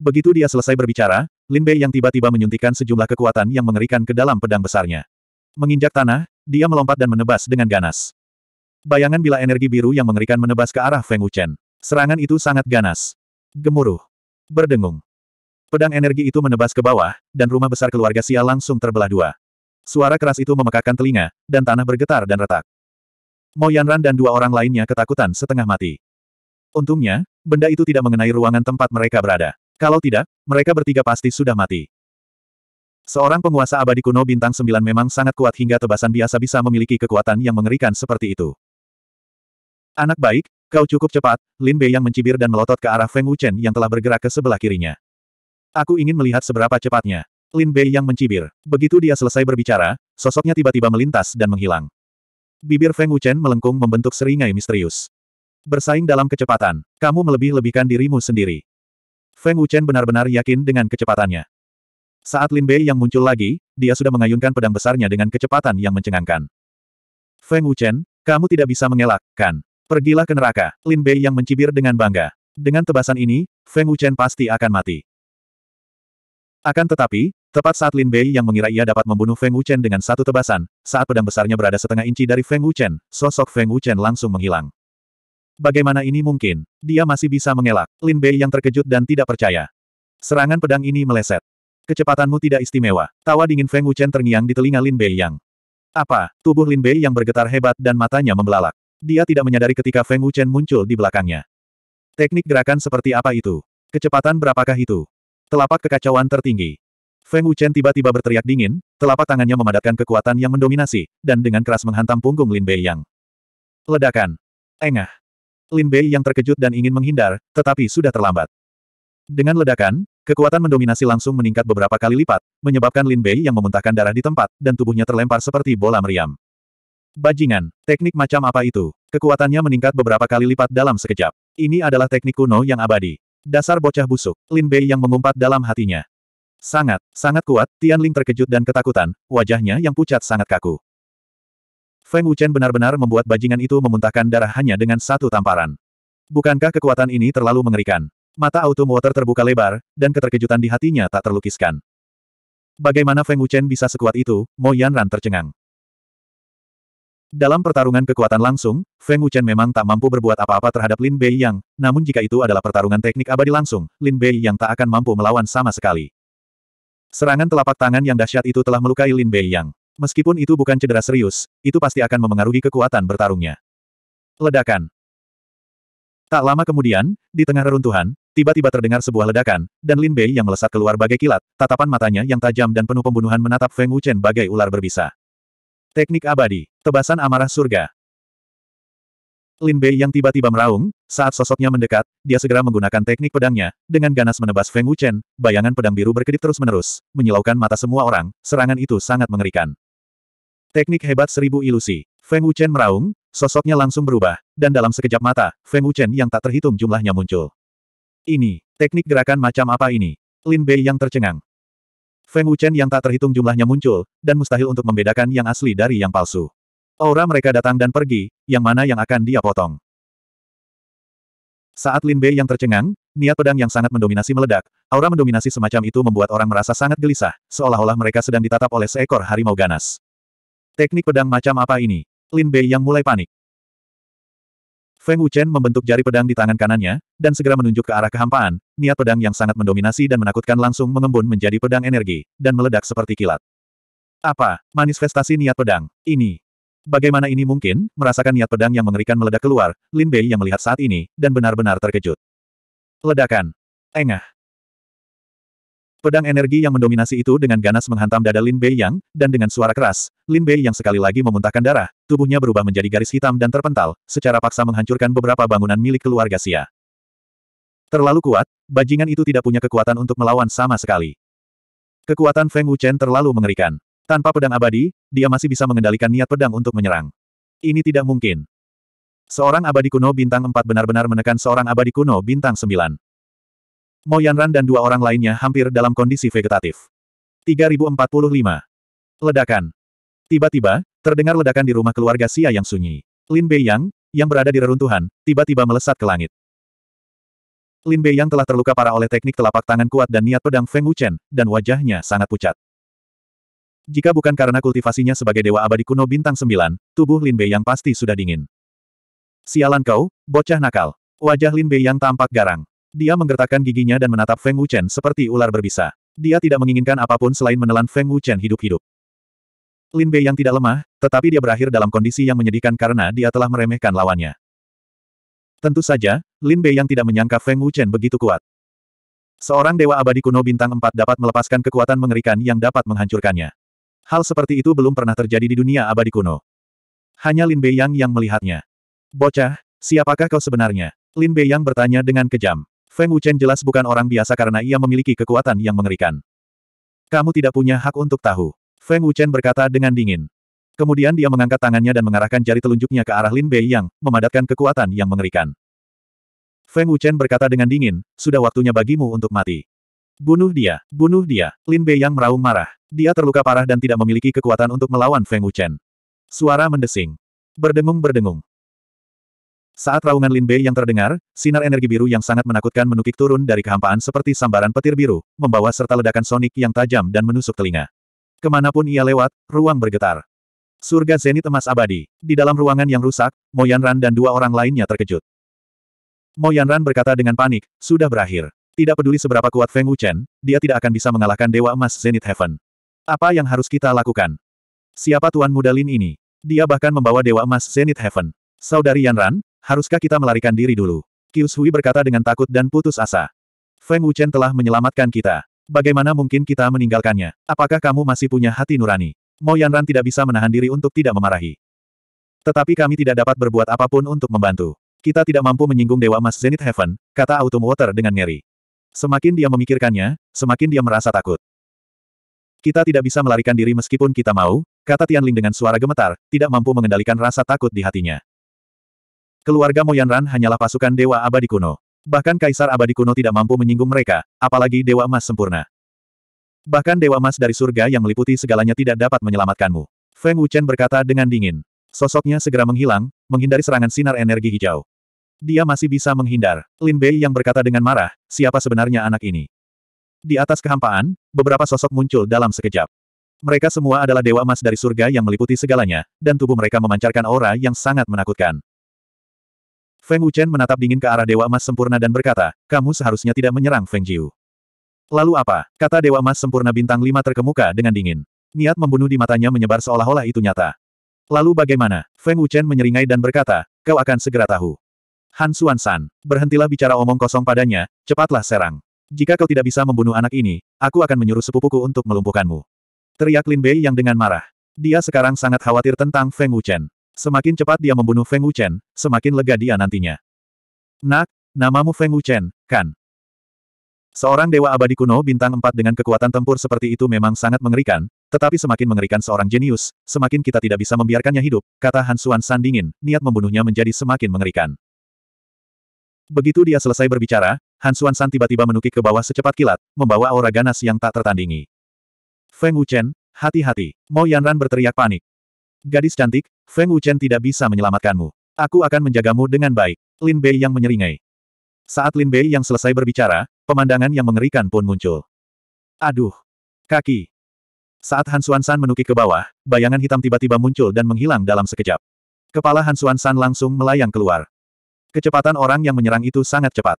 Begitu dia selesai berbicara, Lin Bei yang tiba-tiba menyuntikkan sejumlah kekuatan yang mengerikan ke dalam pedang besarnya. Menginjak tanah, dia melompat dan menebas dengan ganas. Bayangan bila energi biru yang mengerikan menebas ke arah Feng Wuchen. Serangan itu sangat ganas. Gemuruh. Berdengung. Pedang energi itu menebas ke bawah, dan rumah besar keluarga Xia langsung terbelah dua. Suara keras itu memekakkan telinga, dan tanah bergetar dan retak. Mo Yanran dan dua orang lainnya ketakutan setengah mati. Untungnya, benda itu tidak mengenai ruangan tempat mereka berada. Kalau tidak, mereka bertiga pasti sudah mati. Seorang penguasa abadi kuno bintang sembilan memang sangat kuat hingga tebasan biasa bisa memiliki kekuatan yang mengerikan seperti itu. Anak baik, kau cukup cepat, Lin Bei yang mencibir dan melotot ke arah Feng Wuchen yang telah bergerak ke sebelah kirinya. Aku ingin melihat seberapa cepatnya. Lin Bei yang mencibir. Begitu dia selesai berbicara, sosoknya tiba-tiba melintas dan menghilang. Bibir Feng Wuchen melengkung membentuk seringai misterius. Bersaing dalam kecepatan, kamu melebih-lebihkan dirimu sendiri. Feng Wuchen benar-benar yakin dengan kecepatannya. Saat Lin Bei yang muncul lagi, dia sudah mengayunkan pedang besarnya dengan kecepatan yang mencengangkan. Feng Wuchen, kamu tidak bisa mengelak, kan? Pergilah ke neraka, Lin Bei yang mencibir dengan bangga. Dengan tebasan ini, Feng Wuchen pasti akan mati. Akan tetapi, tepat saat Lin Bei yang mengira ia dapat membunuh Feng Wuchen dengan satu tebasan, saat pedang besarnya berada setengah inci dari Feng Wuchen, sosok Feng Wuchen langsung menghilang. Bagaimana ini mungkin? Dia masih bisa mengelak. Lin Bei yang terkejut dan tidak percaya. Serangan pedang ini meleset. Kecepatanmu tidak istimewa. Tawa dingin Feng Wuchen terngiang di telinga Lin Bei Yang. Apa? Tubuh Lin Bei yang bergetar hebat dan matanya membelalak. Dia tidak menyadari ketika Feng Wuchen muncul di belakangnya. Teknik gerakan seperti apa itu? Kecepatan berapakah itu? Telapak kekacauan tertinggi. Feng Wuchen tiba-tiba berteriak dingin, telapak tangannya memadatkan kekuatan yang mendominasi, dan dengan keras menghantam punggung Lin Bei Yang. Ledakan. Engah. Lin Bei yang terkejut dan ingin menghindar, tetapi sudah terlambat. Dengan ledakan, kekuatan mendominasi langsung meningkat beberapa kali lipat, menyebabkan Lin Bei yang memuntahkan darah di tempat, dan tubuhnya terlempar seperti bola meriam. Bajingan, teknik macam apa itu? Kekuatannya meningkat beberapa kali lipat dalam sekejap. Ini adalah teknik kuno yang abadi. Dasar bocah busuk, Lin Bei yang mengumpat dalam hatinya. Sangat, sangat kuat, Tian Ling terkejut dan ketakutan, wajahnya yang pucat sangat kaku. Feng Wuchen benar-benar membuat bajingan itu memuntahkan darah hanya dengan satu tamparan. Bukankah kekuatan ini terlalu mengerikan? Mata Autumn Water terbuka lebar, dan keterkejutan di hatinya tak terlukiskan. Bagaimana Feng Wuchen bisa sekuat itu, Mo Ran tercengang. Dalam pertarungan kekuatan langsung, Feng Wuchen memang tak mampu berbuat apa-apa terhadap Lin Bei Yang, namun jika itu adalah pertarungan teknik abadi langsung, Lin Bei Yang tak akan mampu melawan sama sekali. Serangan telapak tangan yang dahsyat itu telah melukai Lin Bei Yang. Meskipun itu bukan cedera serius, itu pasti akan memengaruhi kekuatan bertarungnya. Ledakan. Tak lama kemudian, di tengah reruntuhan, tiba-tiba terdengar sebuah ledakan, dan Lin Bei yang melesat keluar bagai kilat, tatapan matanya yang tajam dan penuh pembunuhan menatap Feng Wuchen bagai ular berbisa. Teknik abadi, tebasan amarah surga. Lin Bei yang tiba-tiba meraung, saat sosoknya mendekat, dia segera menggunakan teknik pedangnya, dengan ganas menebas Feng Wuchen, bayangan pedang biru berkedip terus-menerus, menyilaukan mata semua orang, serangan itu sangat mengerikan. Teknik hebat seribu ilusi. Feng Wuchen meraung, sosoknya langsung berubah, dan dalam sekejap mata, Feng Wuchen yang tak terhitung jumlahnya muncul. Ini, teknik gerakan macam apa ini? Lin Bei yang tercengang. Feng Wuchen yang tak terhitung jumlahnya muncul, dan mustahil untuk membedakan yang asli dari yang palsu. Aura mereka datang dan pergi, yang mana yang akan dia potong. Saat Lin Bei yang tercengang, niat pedang yang sangat mendominasi meledak, aura mendominasi semacam itu membuat orang merasa sangat gelisah, seolah-olah mereka sedang ditatap oleh seekor harimau ganas. Teknik pedang macam apa ini? Lin Bei yang mulai panik. Feng Wuchen membentuk jari pedang di tangan kanannya, dan segera menunjuk ke arah kehampaan, niat pedang yang sangat mendominasi dan menakutkan langsung mengembun menjadi pedang energi, dan meledak seperti kilat. Apa? Manifestasi niat pedang. Ini. Bagaimana ini mungkin? Merasakan niat pedang yang mengerikan meledak keluar, Lin Bei yang melihat saat ini, dan benar-benar terkejut. Ledakan. Engah. Pedang energi yang mendominasi itu dengan ganas menghantam dada Lin Bei Yang, dan dengan suara keras, Lin Bei Yang sekali lagi memuntahkan darah, tubuhnya berubah menjadi garis hitam dan terpental, secara paksa menghancurkan beberapa bangunan milik keluarga Xia. Terlalu kuat, bajingan itu tidak punya kekuatan untuk melawan sama sekali. Kekuatan Feng Wuchen terlalu mengerikan. Tanpa pedang abadi, dia masih bisa mengendalikan niat pedang untuk menyerang. Ini tidak mungkin. Seorang abadi kuno bintang 4 benar-benar menekan seorang abadi kuno bintang 9. Mo Yanran dan dua orang lainnya hampir dalam kondisi vegetatif. 3045. Ledakan. Tiba-tiba, terdengar ledakan di rumah keluarga Xia yang sunyi. Lin Beiyang, yang berada di reruntuhan, tiba-tiba melesat ke langit. Lin Beiyang telah terluka parah oleh teknik telapak tangan kuat dan niat pedang Feng Wuchen, dan wajahnya sangat pucat. Jika bukan karena kultivasinya sebagai dewa abadi kuno bintang sembilan, tubuh Lin Beiyang pasti sudah dingin. Sialan kau, bocah nakal. Wajah Lin Beiyang tampak garang. Dia menggertakkan giginya dan menatap Feng Wuchen seperti ular berbisa. Dia tidak menginginkan apapun selain menelan Feng Wuchen hidup-hidup. Lin Bei yang tidak lemah, tetapi dia berakhir dalam kondisi yang menyedihkan karena dia telah meremehkan lawannya. Tentu saja, Lin Bei yang tidak menyangka Feng Wuchen begitu kuat. Seorang dewa abadi kuno bintang 4 dapat melepaskan kekuatan mengerikan yang dapat menghancurkannya. Hal seperti itu belum pernah terjadi di dunia abadi kuno. Hanya Lin Bei yang yang melihatnya. Bocah, siapakah kau sebenarnya? Lin Bei yang bertanya dengan kejam. Feng Wuchen jelas bukan orang biasa karena ia memiliki kekuatan yang mengerikan. Kamu tidak punya hak untuk tahu. Feng Wuchen berkata dengan dingin. Kemudian dia mengangkat tangannya dan mengarahkan jari telunjuknya ke arah Lin Bei Yang, memadatkan kekuatan yang mengerikan. Feng Wuchen berkata dengan dingin, sudah waktunya bagimu untuk mati. Bunuh dia, bunuh dia. Lin Bei Yang meraung marah. Dia terluka parah dan tidak memiliki kekuatan untuk melawan Feng Wuchen. Suara mendesing. Berdengung-berdengung. Saat raungan Lin Bei yang terdengar, sinar energi biru yang sangat menakutkan menukik turun dari kehampaan seperti sambaran petir biru, membawa serta ledakan sonik yang tajam dan menusuk telinga. Kemanapun ia lewat, ruang bergetar. Surga zenit emas abadi. Di dalam ruangan yang rusak, Moyanran Ran dan dua orang lainnya terkejut. Moyanran Ran berkata dengan panik, sudah berakhir. Tidak peduli seberapa kuat Feng Wuchen, dia tidak akan bisa mengalahkan Dewa Emas zenith Heaven. Apa yang harus kita lakukan? Siapa Tuan Muda Lin ini? Dia bahkan membawa Dewa Emas zenith Heaven. Saudari Yanran, Haruskah kita melarikan diri dulu? Qiu Hui berkata dengan takut dan putus asa. Feng Wuchen telah menyelamatkan kita. Bagaimana mungkin kita meninggalkannya? Apakah kamu masih punya hati nurani? Mo Yanran tidak bisa menahan diri untuk tidak memarahi. Tetapi kami tidak dapat berbuat apapun untuk membantu. Kita tidak mampu menyinggung Dewa Mas Zenith Heaven, kata Autumn Water dengan ngeri. Semakin dia memikirkannya, semakin dia merasa takut. Kita tidak bisa melarikan diri meskipun kita mau, kata Tianling dengan suara gemetar, tidak mampu mengendalikan rasa takut di hatinya. Keluarga Moyanran hanyalah pasukan Dewa Abadi Kuno. Bahkan Kaisar Abadi Kuno tidak mampu menyinggung mereka, apalagi Dewa Emas sempurna. Bahkan Dewa Emas dari surga yang meliputi segalanya tidak dapat menyelamatkanmu. Feng Wuchen berkata dengan dingin. Sosoknya segera menghilang, menghindari serangan sinar energi hijau. Dia masih bisa menghindar. Lin Bei yang berkata dengan marah, siapa sebenarnya anak ini? Di atas kehampaan, beberapa sosok muncul dalam sekejap. Mereka semua adalah dewa emas dari surga yang meliputi segalanya, dan tubuh mereka memancarkan aura yang sangat menakutkan. Feng Wuchen menatap dingin ke arah Dewa Emas Sempurna dan berkata, kamu seharusnya tidak menyerang Feng Jiu. Lalu apa? Kata Dewa Emas Sempurna Bintang 5 terkemuka dengan dingin. Niat membunuh di matanya menyebar seolah-olah itu nyata. Lalu bagaimana? Feng Wuchen menyeringai dan berkata, kau akan segera tahu. Han Xuan San, berhentilah bicara omong kosong padanya, cepatlah serang. Jika kau tidak bisa membunuh anak ini, aku akan menyuruh sepupuku untuk melumpuhkanmu. Teriak Lin Bei yang dengan marah. Dia sekarang sangat khawatir tentang Feng Wuchen. Semakin cepat dia membunuh Feng Wuchen, semakin lega dia nantinya. Nak, namamu Feng Wuchen, kan? Seorang dewa abadi kuno bintang empat dengan kekuatan tempur seperti itu memang sangat mengerikan, tetapi semakin mengerikan seorang jenius, semakin kita tidak bisa membiarkannya hidup, kata Han Xuan San niat membunuhnya menjadi semakin mengerikan. Begitu dia selesai berbicara, Han Xuan San tiba-tiba menukik ke bawah secepat kilat, membawa aura ganas yang tak tertandingi. Feng Wuchen, hati-hati, Mo Yanran berteriak panik. Gadis cantik, Feng Wuchen tidak bisa menyelamatkanmu. Aku akan menjagamu dengan baik. Lin Bei yang menyeringai. Saat Lin Bei yang selesai berbicara, pemandangan yang mengerikan pun muncul. Aduh! Kaki! Saat Han Suan San menukik ke bawah, bayangan hitam tiba-tiba muncul dan menghilang dalam sekejap. Kepala Han Suan San langsung melayang keluar. Kecepatan orang yang menyerang itu sangat cepat.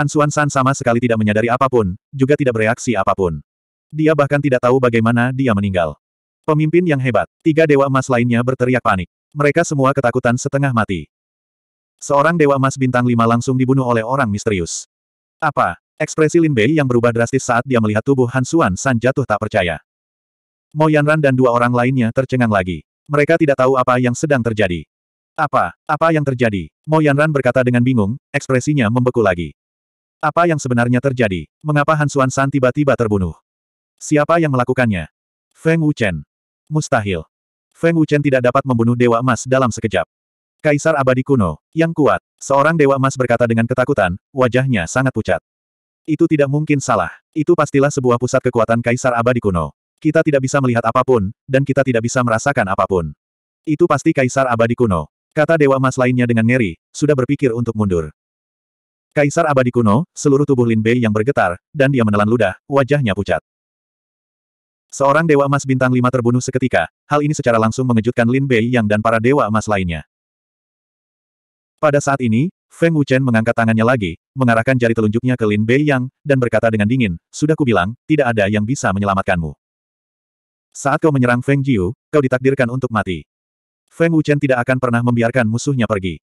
Han Suan San sama sekali tidak menyadari apapun, juga tidak bereaksi apapun. Dia bahkan tidak tahu bagaimana dia meninggal. Pemimpin yang hebat. Tiga dewa emas lainnya berteriak panik. Mereka semua ketakutan setengah mati. Seorang dewa emas bintang lima langsung dibunuh oleh orang misterius. Apa? Ekspresi Lin Bei yang berubah drastis saat dia melihat tubuh Han Xuan San jatuh tak percaya. Mo Yanran dan dua orang lainnya tercengang lagi. Mereka tidak tahu apa yang sedang terjadi. Apa? Apa yang terjadi? Mo Yanran berkata dengan bingung, ekspresinya membeku lagi. Apa yang sebenarnya terjadi? Mengapa Han Xuan San tiba-tiba terbunuh? Siapa yang melakukannya? Feng Wuchen. Mustahil. Feng Wuchen tidak dapat membunuh Dewa Emas dalam sekejap. Kaisar abadi kuno, yang kuat, seorang Dewa Emas berkata dengan ketakutan, wajahnya sangat pucat. Itu tidak mungkin salah. Itu pastilah sebuah pusat kekuatan Kaisar abadi kuno. Kita tidak bisa melihat apapun, dan kita tidak bisa merasakan apapun. Itu pasti Kaisar abadi kuno. Kata Dewa Emas lainnya dengan ngeri, sudah berpikir untuk mundur. Kaisar abadi kuno, seluruh tubuh Lin Bei yang bergetar, dan dia menelan ludah, wajahnya pucat. Seorang Dewa Emas Bintang 5 terbunuh seketika, hal ini secara langsung mengejutkan Lin Bei Yang dan para Dewa Emas lainnya. Pada saat ini, Feng Wuchen mengangkat tangannya lagi, mengarahkan jari telunjuknya ke Lin Bei Yang, dan berkata dengan dingin, Sudah kubilang, tidak ada yang bisa menyelamatkanmu. Saat kau menyerang Feng Jiu, kau ditakdirkan untuk mati. Feng Wuchen tidak akan pernah membiarkan musuhnya pergi.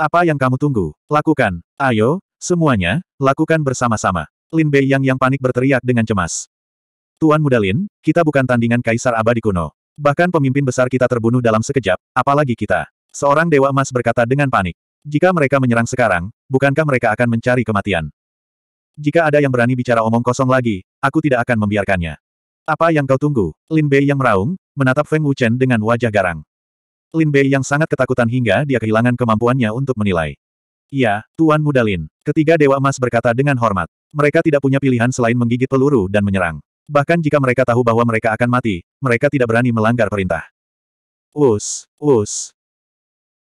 Apa yang kamu tunggu? Lakukan. Ayo, semuanya, lakukan bersama-sama. Lin Bei Yang yang panik berteriak dengan cemas. Tuan Mudalin, kita bukan tandingan kaisar abadi kuno. Bahkan pemimpin besar kita terbunuh dalam sekejap, apalagi kita. Seorang Dewa Emas berkata dengan panik. Jika mereka menyerang sekarang, bukankah mereka akan mencari kematian? Jika ada yang berani bicara omong kosong lagi, aku tidak akan membiarkannya. Apa yang kau tunggu? Lin Bei yang meraung, menatap Feng Wuchen dengan wajah garang. Lin Bei yang sangat ketakutan hingga dia kehilangan kemampuannya untuk menilai. Ya, Tuan Mudalin, Ketiga Dewa Emas berkata dengan hormat. Mereka tidak punya pilihan selain menggigit peluru dan menyerang. Bahkan jika mereka tahu bahwa mereka akan mati, mereka tidak berani melanggar perintah. Us, us.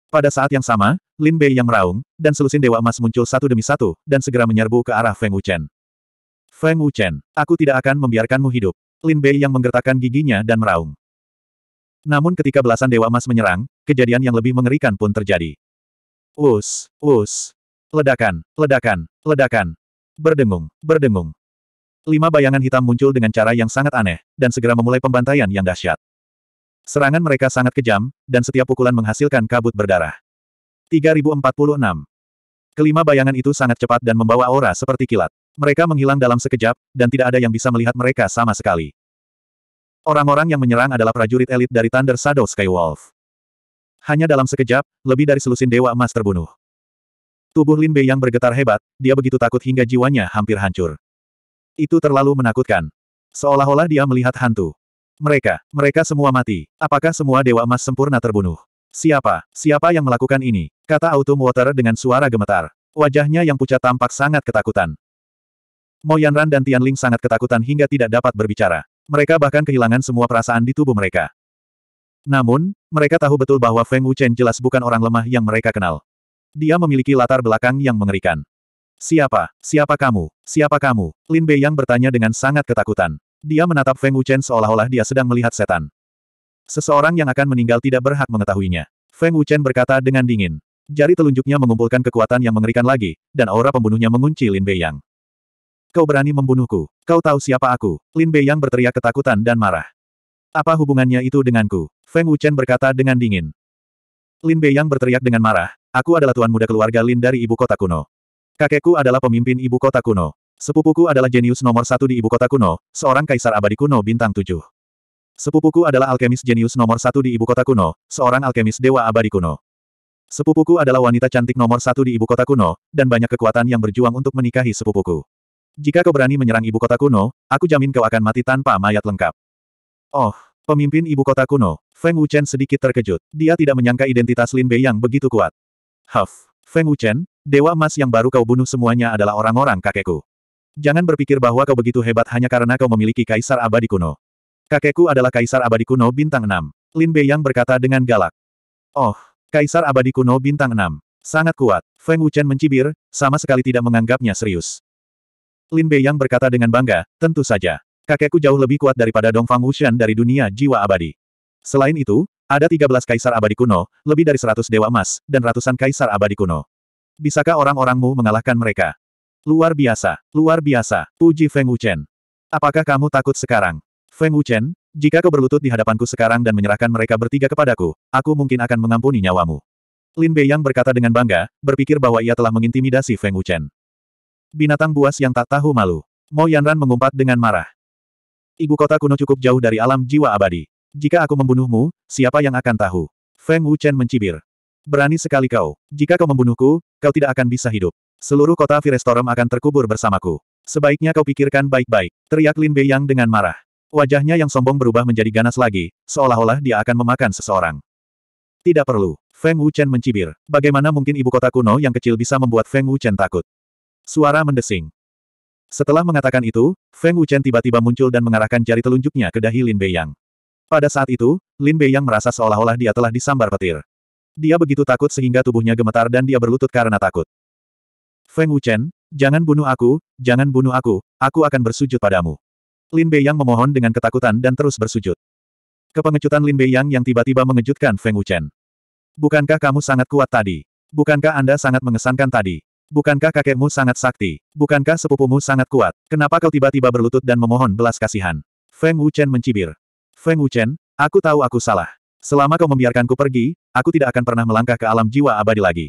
Pada saat yang sama, Lin Bei yang meraung, dan selusin Dewa Emas muncul satu demi satu, dan segera menyerbu ke arah Feng Wuchen. Feng Wuchen, aku tidak akan membiarkanmu hidup. Lin Bei yang menggertakkan giginya dan meraung. Namun ketika belasan Dewa Emas menyerang, kejadian yang lebih mengerikan pun terjadi. Us, us. Ledakan, ledakan, ledakan. Berdengung, berdengung. Lima bayangan hitam muncul dengan cara yang sangat aneh, dan segera memulai pembantaian yang dahsyat. Serangan mereka sangat kejam, dan setiap pukulan menghasilkan kabut berdarah. 3046. Kelima bayangan itu sangat cepat dan membawa aura seperti kilat. Mereka menghilang dalam sekejap, dan tidak ada yang bisa melihat mereka sama sekali. Orang-orang yang menyerang adalah prajurit elit dari Thunder Shadow Skywolf. Hanya dalam sekejap, lebih dari selusin dewa emas terbunuh. Tubuh Lin Bei yang bergetar hebat, dia begitu takut hingga jiwanya hampir hancur. Itu terlalu menakutkan. Seolah-olah dia melihat hantu. Mereka, mereka semua mati. Apakah semua Dewa Emas sempurna terbunuh? Siapa, siapa yang melakukan ini? Kata Autumn Water dengan suara gemetar. Wajahnya yang pucat tampak sangat ketakutan. Yanran dan Tianling sangat ketakutan hingga tidak dapat berbicara. Mereka bahkan kehilangan semua perasaan di tubuh mereka. Namun, mereka tahu betul bahwa Feng Wuchen jelas bukan orang lemah yang mereka kenal. Dia memiliki latar belakang yang mengerikan. Siapa? Siapa kamu? Siapa kamu? Lin Bei yang bertanya dengan sangat ketakutan. Dia menatap Feng Wuchen seolah-olah dia sedang melihat setan. Seseorang yang akan meninggal tidak berhak mengetahuinya. Feng Wuchen berkata dengan dingin. Jari telunjuknya mengumpulkan kekuatan yang mengerikan lagi, dan aura pembunuhnya mengunci Lin Bei Yang. Kau berani membunuhku. Kau tahu siapa aku? Lin Bei Yang berteriak ketakutan dan marah. Apa hubungannya itu denganku? Feng Wuchen berkata dengan dingin. Lin Bei Yang berteriak dengan marah, aku adalah tuan muda keluarga Lin dari ibu kota kuno. Kakekku adalah pemimpin ibu kota kuno. Sepupuku adalah jenius nomor satu di ibu kota kuno, seorang kaisar abadi kuno bintang tujuh. Sepupuku adalah alkemis jenius nomor satu di ibu kota kuno, seorang alkemis dewa abadi kuno. Sepupuku adalah wanita cantik nomor satu di ibu kota kuno, dan banyak kekuatan yang berjuang untuk menikahi sepupuku. Jika kau berani menyerang ibu kota kuno, aku jamin kau akan mati tanpa mayat lengkap. Oh, pemimpin ibu kota kuno, Feng Wuchen sedikit terkejut. Dia tidak menyangka identitas Lin Bei yang begitu kuat. Huff, Feng Wuchen, Dewa emas yang baru kau bunuh semuanya adalah orang-orang kakekku. Jangan berpikir bahwa kau begitu hebat hanya karena kau memiliki Kaisar Abadi Kuno. Kakekku adalah Kaisar Abadi Kuno Bintang 6. Lin Bei yang berkata dengan galak. Oh, Kaisar Abadi Kuno Bintang 6. Sangat kuat. Feng Wuchen mencibir, sama sekali tidak menganggapnya serius. Lin Bei yang berkata dengan bangga, tentu saja. Kakekku jauh lebih kuat daripada Dong Fang Wuchen dari dunia jiwa abadi. Selain itu, ada 13 Kaisar Abadi Kuno, lebih dari 100 Dewa Emas, dan ratusan Kaisar Abadi Kuno. Bisakah orang-orangmu mengalahkan mereka? Luar biasa, luar biasa, puji Feng Wuchen. Apakah kamu takut sekarang? Feng Wuchen, jika kau berlutut di hadapanku sekarang dan menyerahkan mereka bertiga kepadaku, aku mungkin akan mengampuni nyawamu. Lin Beiyang berkata dengan bangga, berpikir bahwa ia telah mengintimidasi Feng Wuchen. Binatang buas yang tak tahu malu. Mo Yanran mengumpat dengan marah. Ibu kota kuno cukup jauh dari alam jiwa abadi. Jika aku membunuhmu, siapa yang akan tahu? Feng Wuchen mencibir. Berani sekali kau. Jika kau membunuhku, kau tidak akan bisa hidup. Seluruh kota Firestorm akan terkubur bersamaku. Sebaiknya kau pikirkan baik-baik, teriak Lin Bei Yang dengan marah. Wajahnya yang sombong berubah menjadi ganas lagi, seolah-olah dia akan memakan seseorang. Tidak perlu. Feng Wuchen mencibir. Bagaimana mungkin ibu kota kuno yang kecil bisa membuat Feng Wuchen takut? Suara mendesing. Setelah mengatakan itu, Feng Wuchen tiba-tiba muncul dan mengarahkan jari telunjuknya ke dahi Lin Bei Yang. Pada saat itu, Lin Bei Yang merasa seolah-olah dia telah disambar petir. Dia begitu takut sehingga tubuhnya gemetar dan dia berlutut karena takut. Feng Wuchen, jangan bunuh aku, jangan bunuh aku, aku akan bersujud padamu. Lin Bei Yang memohon dengan ketakutan dan terus bersujud. Kepengecutan Lin Beiyang yang tiba-tiba mengejutkan Feng Wuchen. Bukankah kamu sangat kuat tadi? Bukankah Anda sangat mengesankan tadi? Bukankah kakekmu sangat sakti? Bukankah sepupumu sangat kuat? Kenapa kau tiba-tiba berlutut dan memohon belas kasihan? Feng Wuchen mencibir. Feng Wuchen, aku tahu aku salah. Selama kau membiarkanku pergi, aku tidak akan pernah melangkah ke alam jiwa abadi lagi.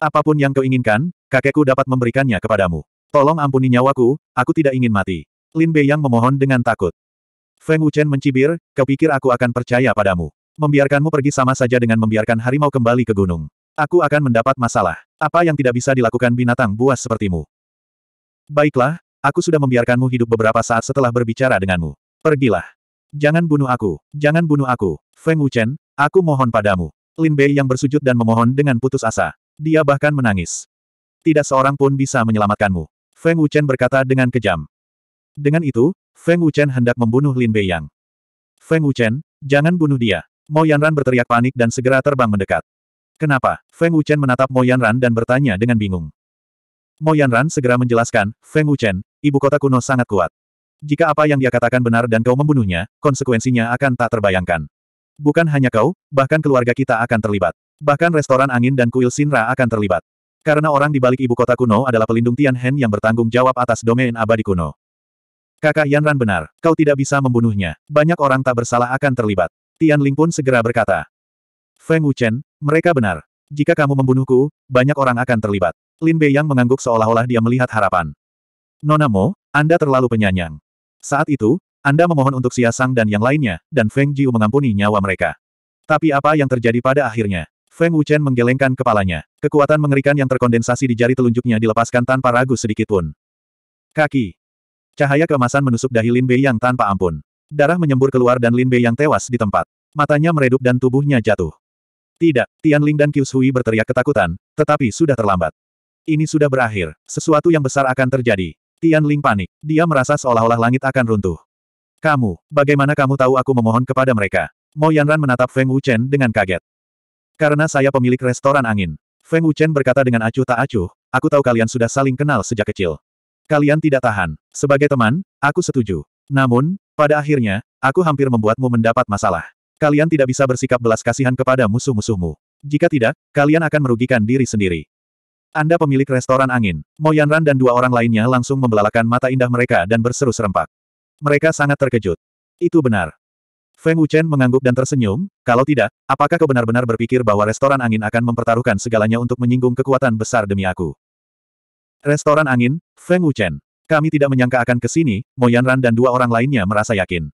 Apapun yang kau inginkan, kakekku dapat memberikannya kepadamu. Tolong ampuni nyawaku, aku tidak ingin mati. Lin Bei yang memohon dengan takut. Feng Wuchen mencibir, kau pikir aku akan percaya padamu. Membiarkanmu pergi sama saja dengan membiarkan harimau kembali ke gunung. Aku akan mendapat masalah. Apa yang tidak bisa dilakukan binatang buas sepertimu? Baiklah, aku sudah membiarkanmu hidup beberapa saat setelah berbicara denganmu. Pergilah. Jangan bunuh aku, jangan bunuh aku, Feng Wuchen, aku mohon padamu. Lin Bei yang bersujud dan memohon dengan putus asa. Dia bahkan menangis. Tidak seorang pun bisa menyelamatkanmu. Feng Wuchen berkata dengan kejam. Dengan itu, Feng Wuchen hendak membunuh Lin Bei Yang. Feng Wuchen, jangan bunuh dia. Mo Yanran berteriak panik dan segera terbang mendekat. Kenapa? Feng Wuchen menatap Mo Yanran dan bertanya dengan bingung. Mo Yanran segera menjelaskan, Feng Wuchen, ibu kota kuno sangat kuat. Jika apa yang dia katakan benar dan kau membunuhnya, konsekuensinya akan tak terbayangkan. Bukan hanya kau, bahkan keluarga kita akan terlibat. Bahkan restoran angin dan kuil Sinra akan terlibat. Karena orang di balik ibu kota kuno adalah pelindung Tianhen yang bertanggung jawab atas domain abadi kuno. Kakak Yanran benar, kau tidak bisa membunuhnya. Banyak orang tak bersalah akan terlibat. Tian Ling pun segera berkata. Feng Wuchen, mereka benar. Jika kamu membunuhku, banyak orang akan terlibat. Lin Bei Yang mengangguk seolah-olah dia melihat harapan. Nonamo, Anda terlalu penyanyang. Saat itu, Anda memohon untuk Xia Sang dan yang lainnya, dan Feng Jiu mengampuni nyawa mereka. Tapi apa yang terjadi pada akhirnya? Feng Wuchen menggelengkan kepalanya. Kekuatan mengerikan yang terkondensasi di jari telunjuknya dilepaskan tanpa ragu sedikitpun. Kaki. Cahaya keemasan menusuk dahi Lin Bei yang tanpa ampun. Darah menyembur keluar dan Lin Bei yang tewas di tempat. Matanya meredup dan tubuhnya jatuh. Tidak, Tian Ling dan Qiu Shui berteriak ketakutan, tetapi sudah terlambat. Ini sudah berakhir, sesuatu yang besar akan terjadi. Tian Ling panik. Dia merasa seolah-olah langit akan runtuh. Kamu, bagaimana kamu tahu aku memohon kepada mereka? Mo Yanran menatap Feng Wuchen dengan kaget. Karena saya pemilik restoran angin. Feng Wuchen berkata dengan acuh tak acuh, aku tahu kalian sudah saling kenal sejak kecil. Kalian tidak tahan. Sebagai teman, aku setuju. Namun, pada akhirnya, aku hampir membuatmu mendapat masalah. Kalian tidak bisa bersikap belas kasihan kepada musuh-musuhmu. Jika tidak, kalian akan merugikan diri sendiri. Anda pemilik restoran angin. Moyanran dan dua orang lainnya langsung membelalakan mata indah mereka dan berseru serempak. Mereka sangat terkejut. Itu benar. Feng Wuchen mengangguk dan tersenyum, kalau tidak, apakah kau benar-benar berpikir bahwa restoran angin akan mempertaruhkan segalanya untuk menyinggung kekuatan besar demi aku? Restoran angin, Feng Wuchen. Kami tidak menyangka akan ke sini, Moyanran dan dua orang lainnya merasa yakin.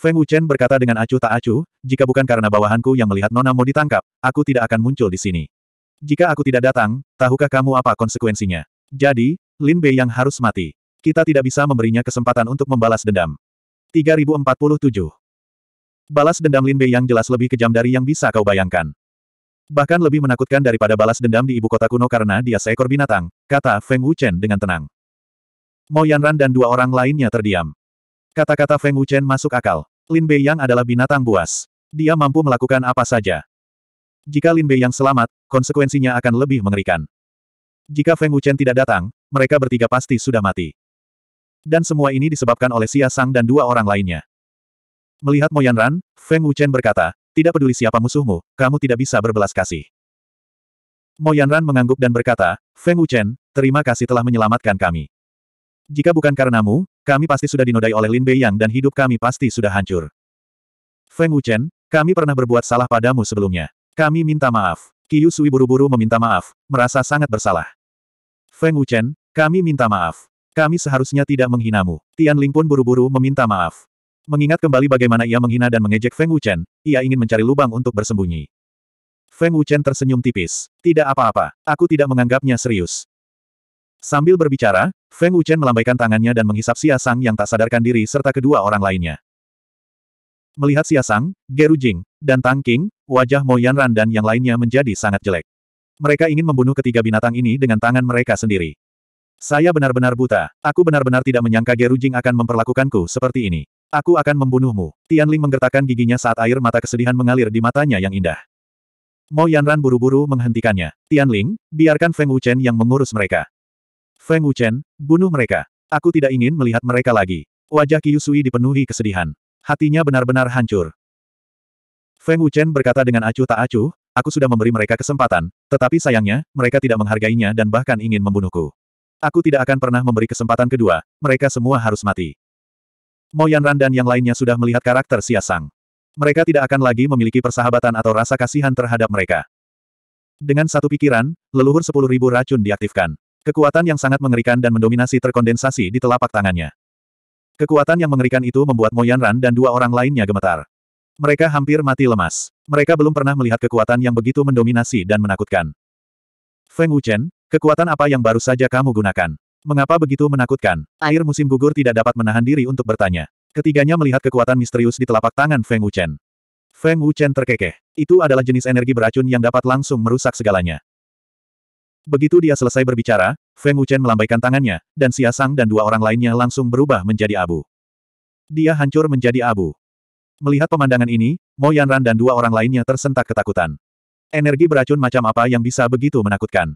Feng Wuchen berkata dengan acuh tak acuh, jika bukan karena bawahanku yang melihat Nona Mo ditangkap, aku tidak akan muncul di sini. Jika aku tidak datang, tahukah kamu apa konsekuensinya? Jadi, Lin Bei yang harus mati. Kita tidak bisa memberinya kesempatan untuk membalas dendam. 3047 Balas dendam Lin Bei yang jelas lebih kejam dari yang bisa kau bayangkan. Bahkan lebih menakutkan daripada balas dendam di ibu kota kuno karena dia seekor binatang, kata Feng Wuchen dengan tenang. Mo Yanran dan dua orang lainnya terdiam. Kata-kata Feng Wuchen masuk akal. Lin Bei Yang adalah binatang buas. Dia mampu melakukan apa saja. Jika Lin Bei yang selamat, konsekuensinya akan lebih mengerikan. Jika Feng Wuchen tidak datang, mereka bertiga pasti sudah mati. Dan semua ini disebabkan oleh Xia Sang dan dua orang lainnya. Melihat Yan Ran, Feng Wuchen berkata, tidak peduli siapa musuhmu, kamu tidak bisa berbelas kasih. Yan Ran mengangguk dan berkata, Feng Wuchen, terima kasih telah menyelamatkan kami. Jika bukan karenamu, kami pasti sudah dinodai oleh Lin Bei yang dan hidup kami pasti sudah hancur. Feng Wuchen, kami pernah berbuat salah padamu sebelumnya. Kami minta maaf. Qiu Sui buru-buru meminta maaf, merasa sangat bersalah. Feng Wuchen, kami minta maaf. Kami seharusnya tidak menghinamu. Tian Ling pun buru-buru meminta maaf. Mengingat kembali bagaimana ia menghina dan mengejek Feng Wuchen, ia ingin mencari lubang untuk bersembunyi. Feng Wuchen tersenyum tipis. Tidak apa-apa, aku tidak menganggapnya serius. Sambil berbicara, Feng Wuchen melambaikan tangannya dan menghisap Xia Sang yang tak sadarkan diri serta kedua orang lainnya. Melihat Xia Sang, Geru Jing, dan Tang King, wajah Moyan Ran dan yang lainnya menjadi sangat jelek. Mereka ingin membunuh ketiga binatang ini dengan tangan mereka sendiri. Saya benar-benar buta. Aku benar-benar tidak menyangka Gerujing akan memperlakukanku seperti ini. Aku akan membunuhmu. Tianling menggertakkan giginya saat air mata kesedihan mengalir di matanya yang indah. Mo Ran buru-buru menghentikannya. Tianling, biarkan Feng Wuchen yang mengurus mereka. Feng Wuchen, bunuh mereka. Aku tidak ingin melihat mereka lagi. Wajah Kyusui dipenuhi kesedihan. Hatinya benar-benar hancur. Feng Wuchen berkata dengan acuh tak acuh, aku sudah memberi mereka kesempatan, tetapi sayangnya, mereka tidak menghargainya dan bahkan ingin membunuhku. Aku tidak akan pernah memberi kesempatan kedua, mereka semua harus mati. Mo Yanran dan yang lainnya sudah melihat karakter Xia Sang. Mereka tidak akan lagi memiliki persahabatan atau rasa kasihan terhadap mereka. Dengan satu pikiran, leluhur sepuluh ribu racun diaktifkan. Kekuatan yang sangat mengerikan dan mendominasi terkondensasi di telapak tangannya. Kekuatan yang mengerikan itu membuat Mo Yanran dan dua orang lainnya gemetar. Mereka hampir mati lemas. Mereka belum pernah melihat kekuatan yang begitu mendominasi dan menakutkan. Feng Wuchen, kekuatan apa yang baru saja kamu gunakan? Mengapa begitu menakutkan? Air musim gugur tidak dapat menahan diri untuk bertanya. Ketiganya melihat kekuatan misterius di telapak tangan Feng Wuchen. Feng Wuchen terkekeh. Itu adalah jenis energi beracun yang dapat langsung merusak segalanya. Begitu dia selesai berbicara, Feng Wuchen melambaikan tangannya, dan Xia Sang dan dua orang lainnya langsung berubah menjadi abu. Dia hancur menjadi abu. Melihat pemandangan ini, Mo Yanran dan dua orang lainnya tersentak ketakutan. Energi beracun macam apa yang bisa begitu menakutkan?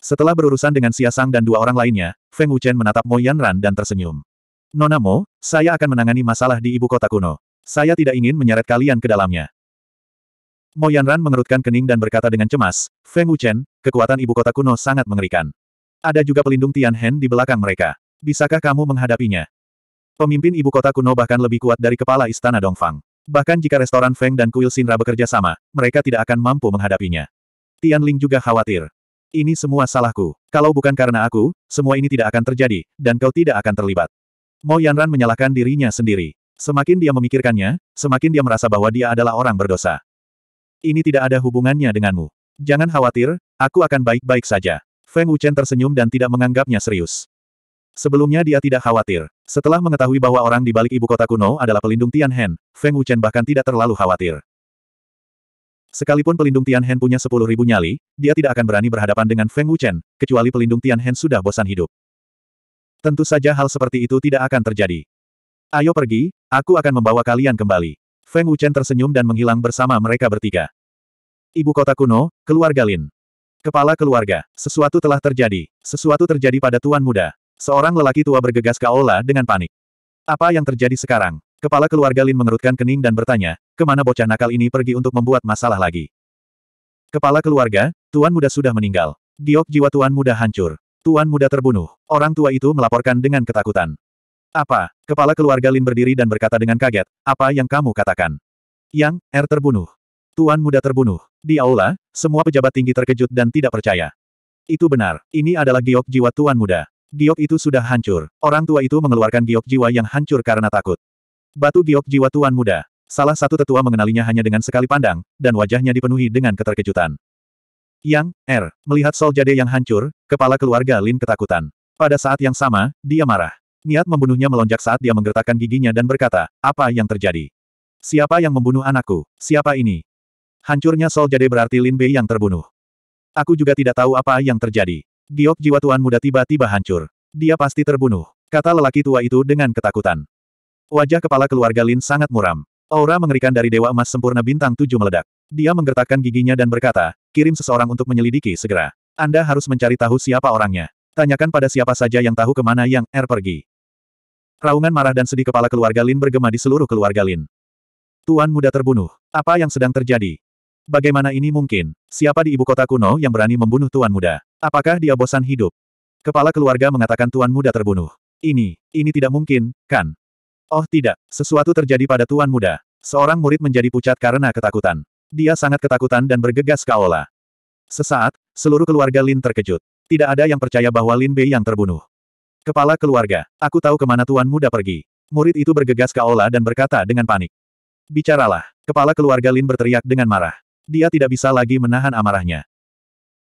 Setelah berurusan dengan Xia Sang dan dua orang lainnya, Feng Wuchen menatap Mo Yanran dan tersenyum. Nona Mo, saya akan menangani masalah di ibu kota kuno. Saya tidak ingin menyeret kalian ke dalamnya. Mo Yanran mengerutkan kening dan berkata dengan cemas, Feng Wuchen, kekuatan ibu kota kuno sangat mengerikan. Ada juga pelindung Tian Hen di belakang mereka. Bisakah kamu menghadapinya? Pemimpin ibu kota kuno bahkan lebih kuat dari kepala istana Dongfang. Bahkan jika restoran Feng dan Kuil Sinra bekerja sama, mereka tidak akan mampu menghadapinya. Tian Ling juga khawatir. Ini semua salahku. Kalau bukan karena aku, semua ini tidak akan terjadi, dan kau tidak akan terlibat. Mo Yanran menyalahkan dirinya sendiri. Semakin dia memikirkannya, semakin dia merasa bahwa dia adalah orang berdosa. Ini tidak ada hubungannya denganmu. Jangan khawatir, aku akan baik-baik saja. Feng Wuchen tersenyum dan tidak menganggapnya serius. Sebelumnya dia tidak khawatir. Setelah mengetahui bahwa orang di balik ibu kota kuno adalah pelindung Tianhen, Feng Wuchen bahkan tidak terlalu khawatir. Sekalipun pelindung Tianhen punya sepuluh ribu nyali, dia tidak akan berani berhadapan dengan Feng Wuchen, kecuali pelindung Tianhen sudah bosan hidup. Tentu saja hal seperti itu tidak akan terjadi. Ayo pergi, aku akan membawa kalian kembali. Feng Wuchen tersenyum dan menghilang bersama mereka bertiga. Ibu kota kuno, keluarga Lin. Kepala keluarga, sesuatu telah terjadi. Sesuatu terjadi pada Tuan Muda. Seorang lelaki tua bergegas ke aula dengan panik. Apa yang terjadi sekarang? Kepala keluarga Lin mengerutkan kening dan bertanya, kemana bocah nakal ini pergi untuk membuat masalah lagi? Kepala keluarga, Tuan muda sudah meninggal. Giok jiwa Tuan muda hancur. Tuan muda terbunuh. Orang tua itu melaporkan dengan ketakutan. Apa? Kepala keluarga Lin berdiri dan berkata dengan kaget, apa yang kamu katakan? Yang, R terbunuh. Tuan muda terbunuh. Di aula, semua pejabat tinggi terkejut dan tidak percaya. Itu benar, ini adalah giok jiwa Tuan muda. Giok itu sudah hancur. Orang tua itu mengeluarkan giok jiwa yang hancur karena takut. Batu giok jiwa tuan muda. Salah satu tetua mengenalinya hanya dengan sekali pandang, dan wajahnya dipenuhi dengan keterkejutan. Yang, R, er, melihat Sol Jade yang hancur, kepala keluarga Lin ketakutan. Pada saat yang sama, dia marah. Niat membunuhnya melonjak saat dia menggertakkan giginya dan berkata, apa yang terjadi? Siapa yang membunuh anakku? Siapa ini? Hancurnya Sol Jade berarti Lin Bei yang terbunuh. Aku juga tidak tahu apa yang terjadi. Giok jiwa tuan muda tiba-tiba hancur. Dia pasti terbunuh, kata lelaki tua itu dengan ketakutan. Wajah kepala keluarga Lin sangat muram. Aura mengerikan dari Dewa Emas Sempurna Bintang Tujuh meledak. Dia menggertakkan giginya dan berkata, kirim seseorang untuk menyelidiki segera. Anda harus mencari tahu siapa orangnya. Tanyakan pada siapa saja yang tahu kemana yang R er pergi. Raungan marah dan sedih kepala keluarga Lin bergema di seluruh keluarga Lin. Tuan muda terbunuh. Apa yang sedang terjadi? Bagaimana ini mungkin? Siapa di ibu kota kuno yang berani membunuh tuan muda? Apakah dia bosan hidup? Kepala keluarga mengatakan tuan muda terbunuh. Ini, ini tidak mungkin, kan? Oh tidak, sesuatu terjadi pada tuan muda. Seorang murid menjadi pucat karena ketakutan. Dia sangat ketakutan dan bergegas ke aula. Sesaat, seluruh keluarga Lin terkejut. Tidak ada yang percaya bahwa Lin Bei yang terbunuh. Kepala keluarga, aku tahu kemana tuan muda pergi. Murid itu bergegas ke aula dan berkata dengan panik. Bicaralah, kepala keluarga Lin berteriak dengan marah. Dia tidak bisa lagi menahan amarahnya.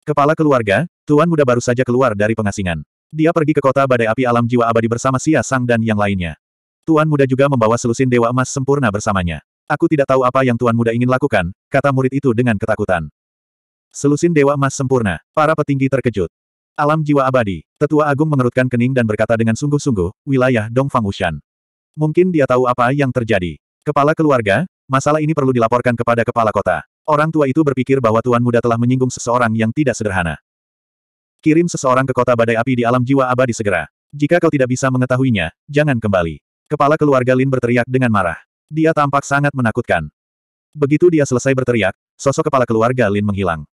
Kepala keluarga, Tuan Muda baru saja keluar dari pengasingan. Dia pergi ke kota badai api alam jiwa abadi bersama Sia Sang dan yang lainnya. Tuan Muda juga membawa selusin Dewa Emas sempurna bersamanya. Aku tidak tahu apa yang Tuan Muda ingin lakukan, kata murid itu dengan ketakutan. Selusin Dewa Emas sempurna, para petinggi terkejut. Alam jiwa abadi, Tetua Agung mengerutkan kening dan berkata dengan sungguh-sungguh, wilayah Dongfang Ushan. Mungkin dia tahu apa yang terjadi. Kepala keluarga, masalah ini perlu dilaporkan kepada kepala kota. Orang tua itu berpikir bahwa tuan muda telah menyinggung seseorang yang tidak sederhana. Kirim seseorang ke kota badai api di alam jiwa abadi segera. Jika kau tidak bisa mengetahuinya, jangan kembali. Kepala keluarga Lin berteriak dengan marah. Dia tampak sangat menakutkan. Begitu dia selesai berteriak, sosok kepala keluarga Lin menghilang.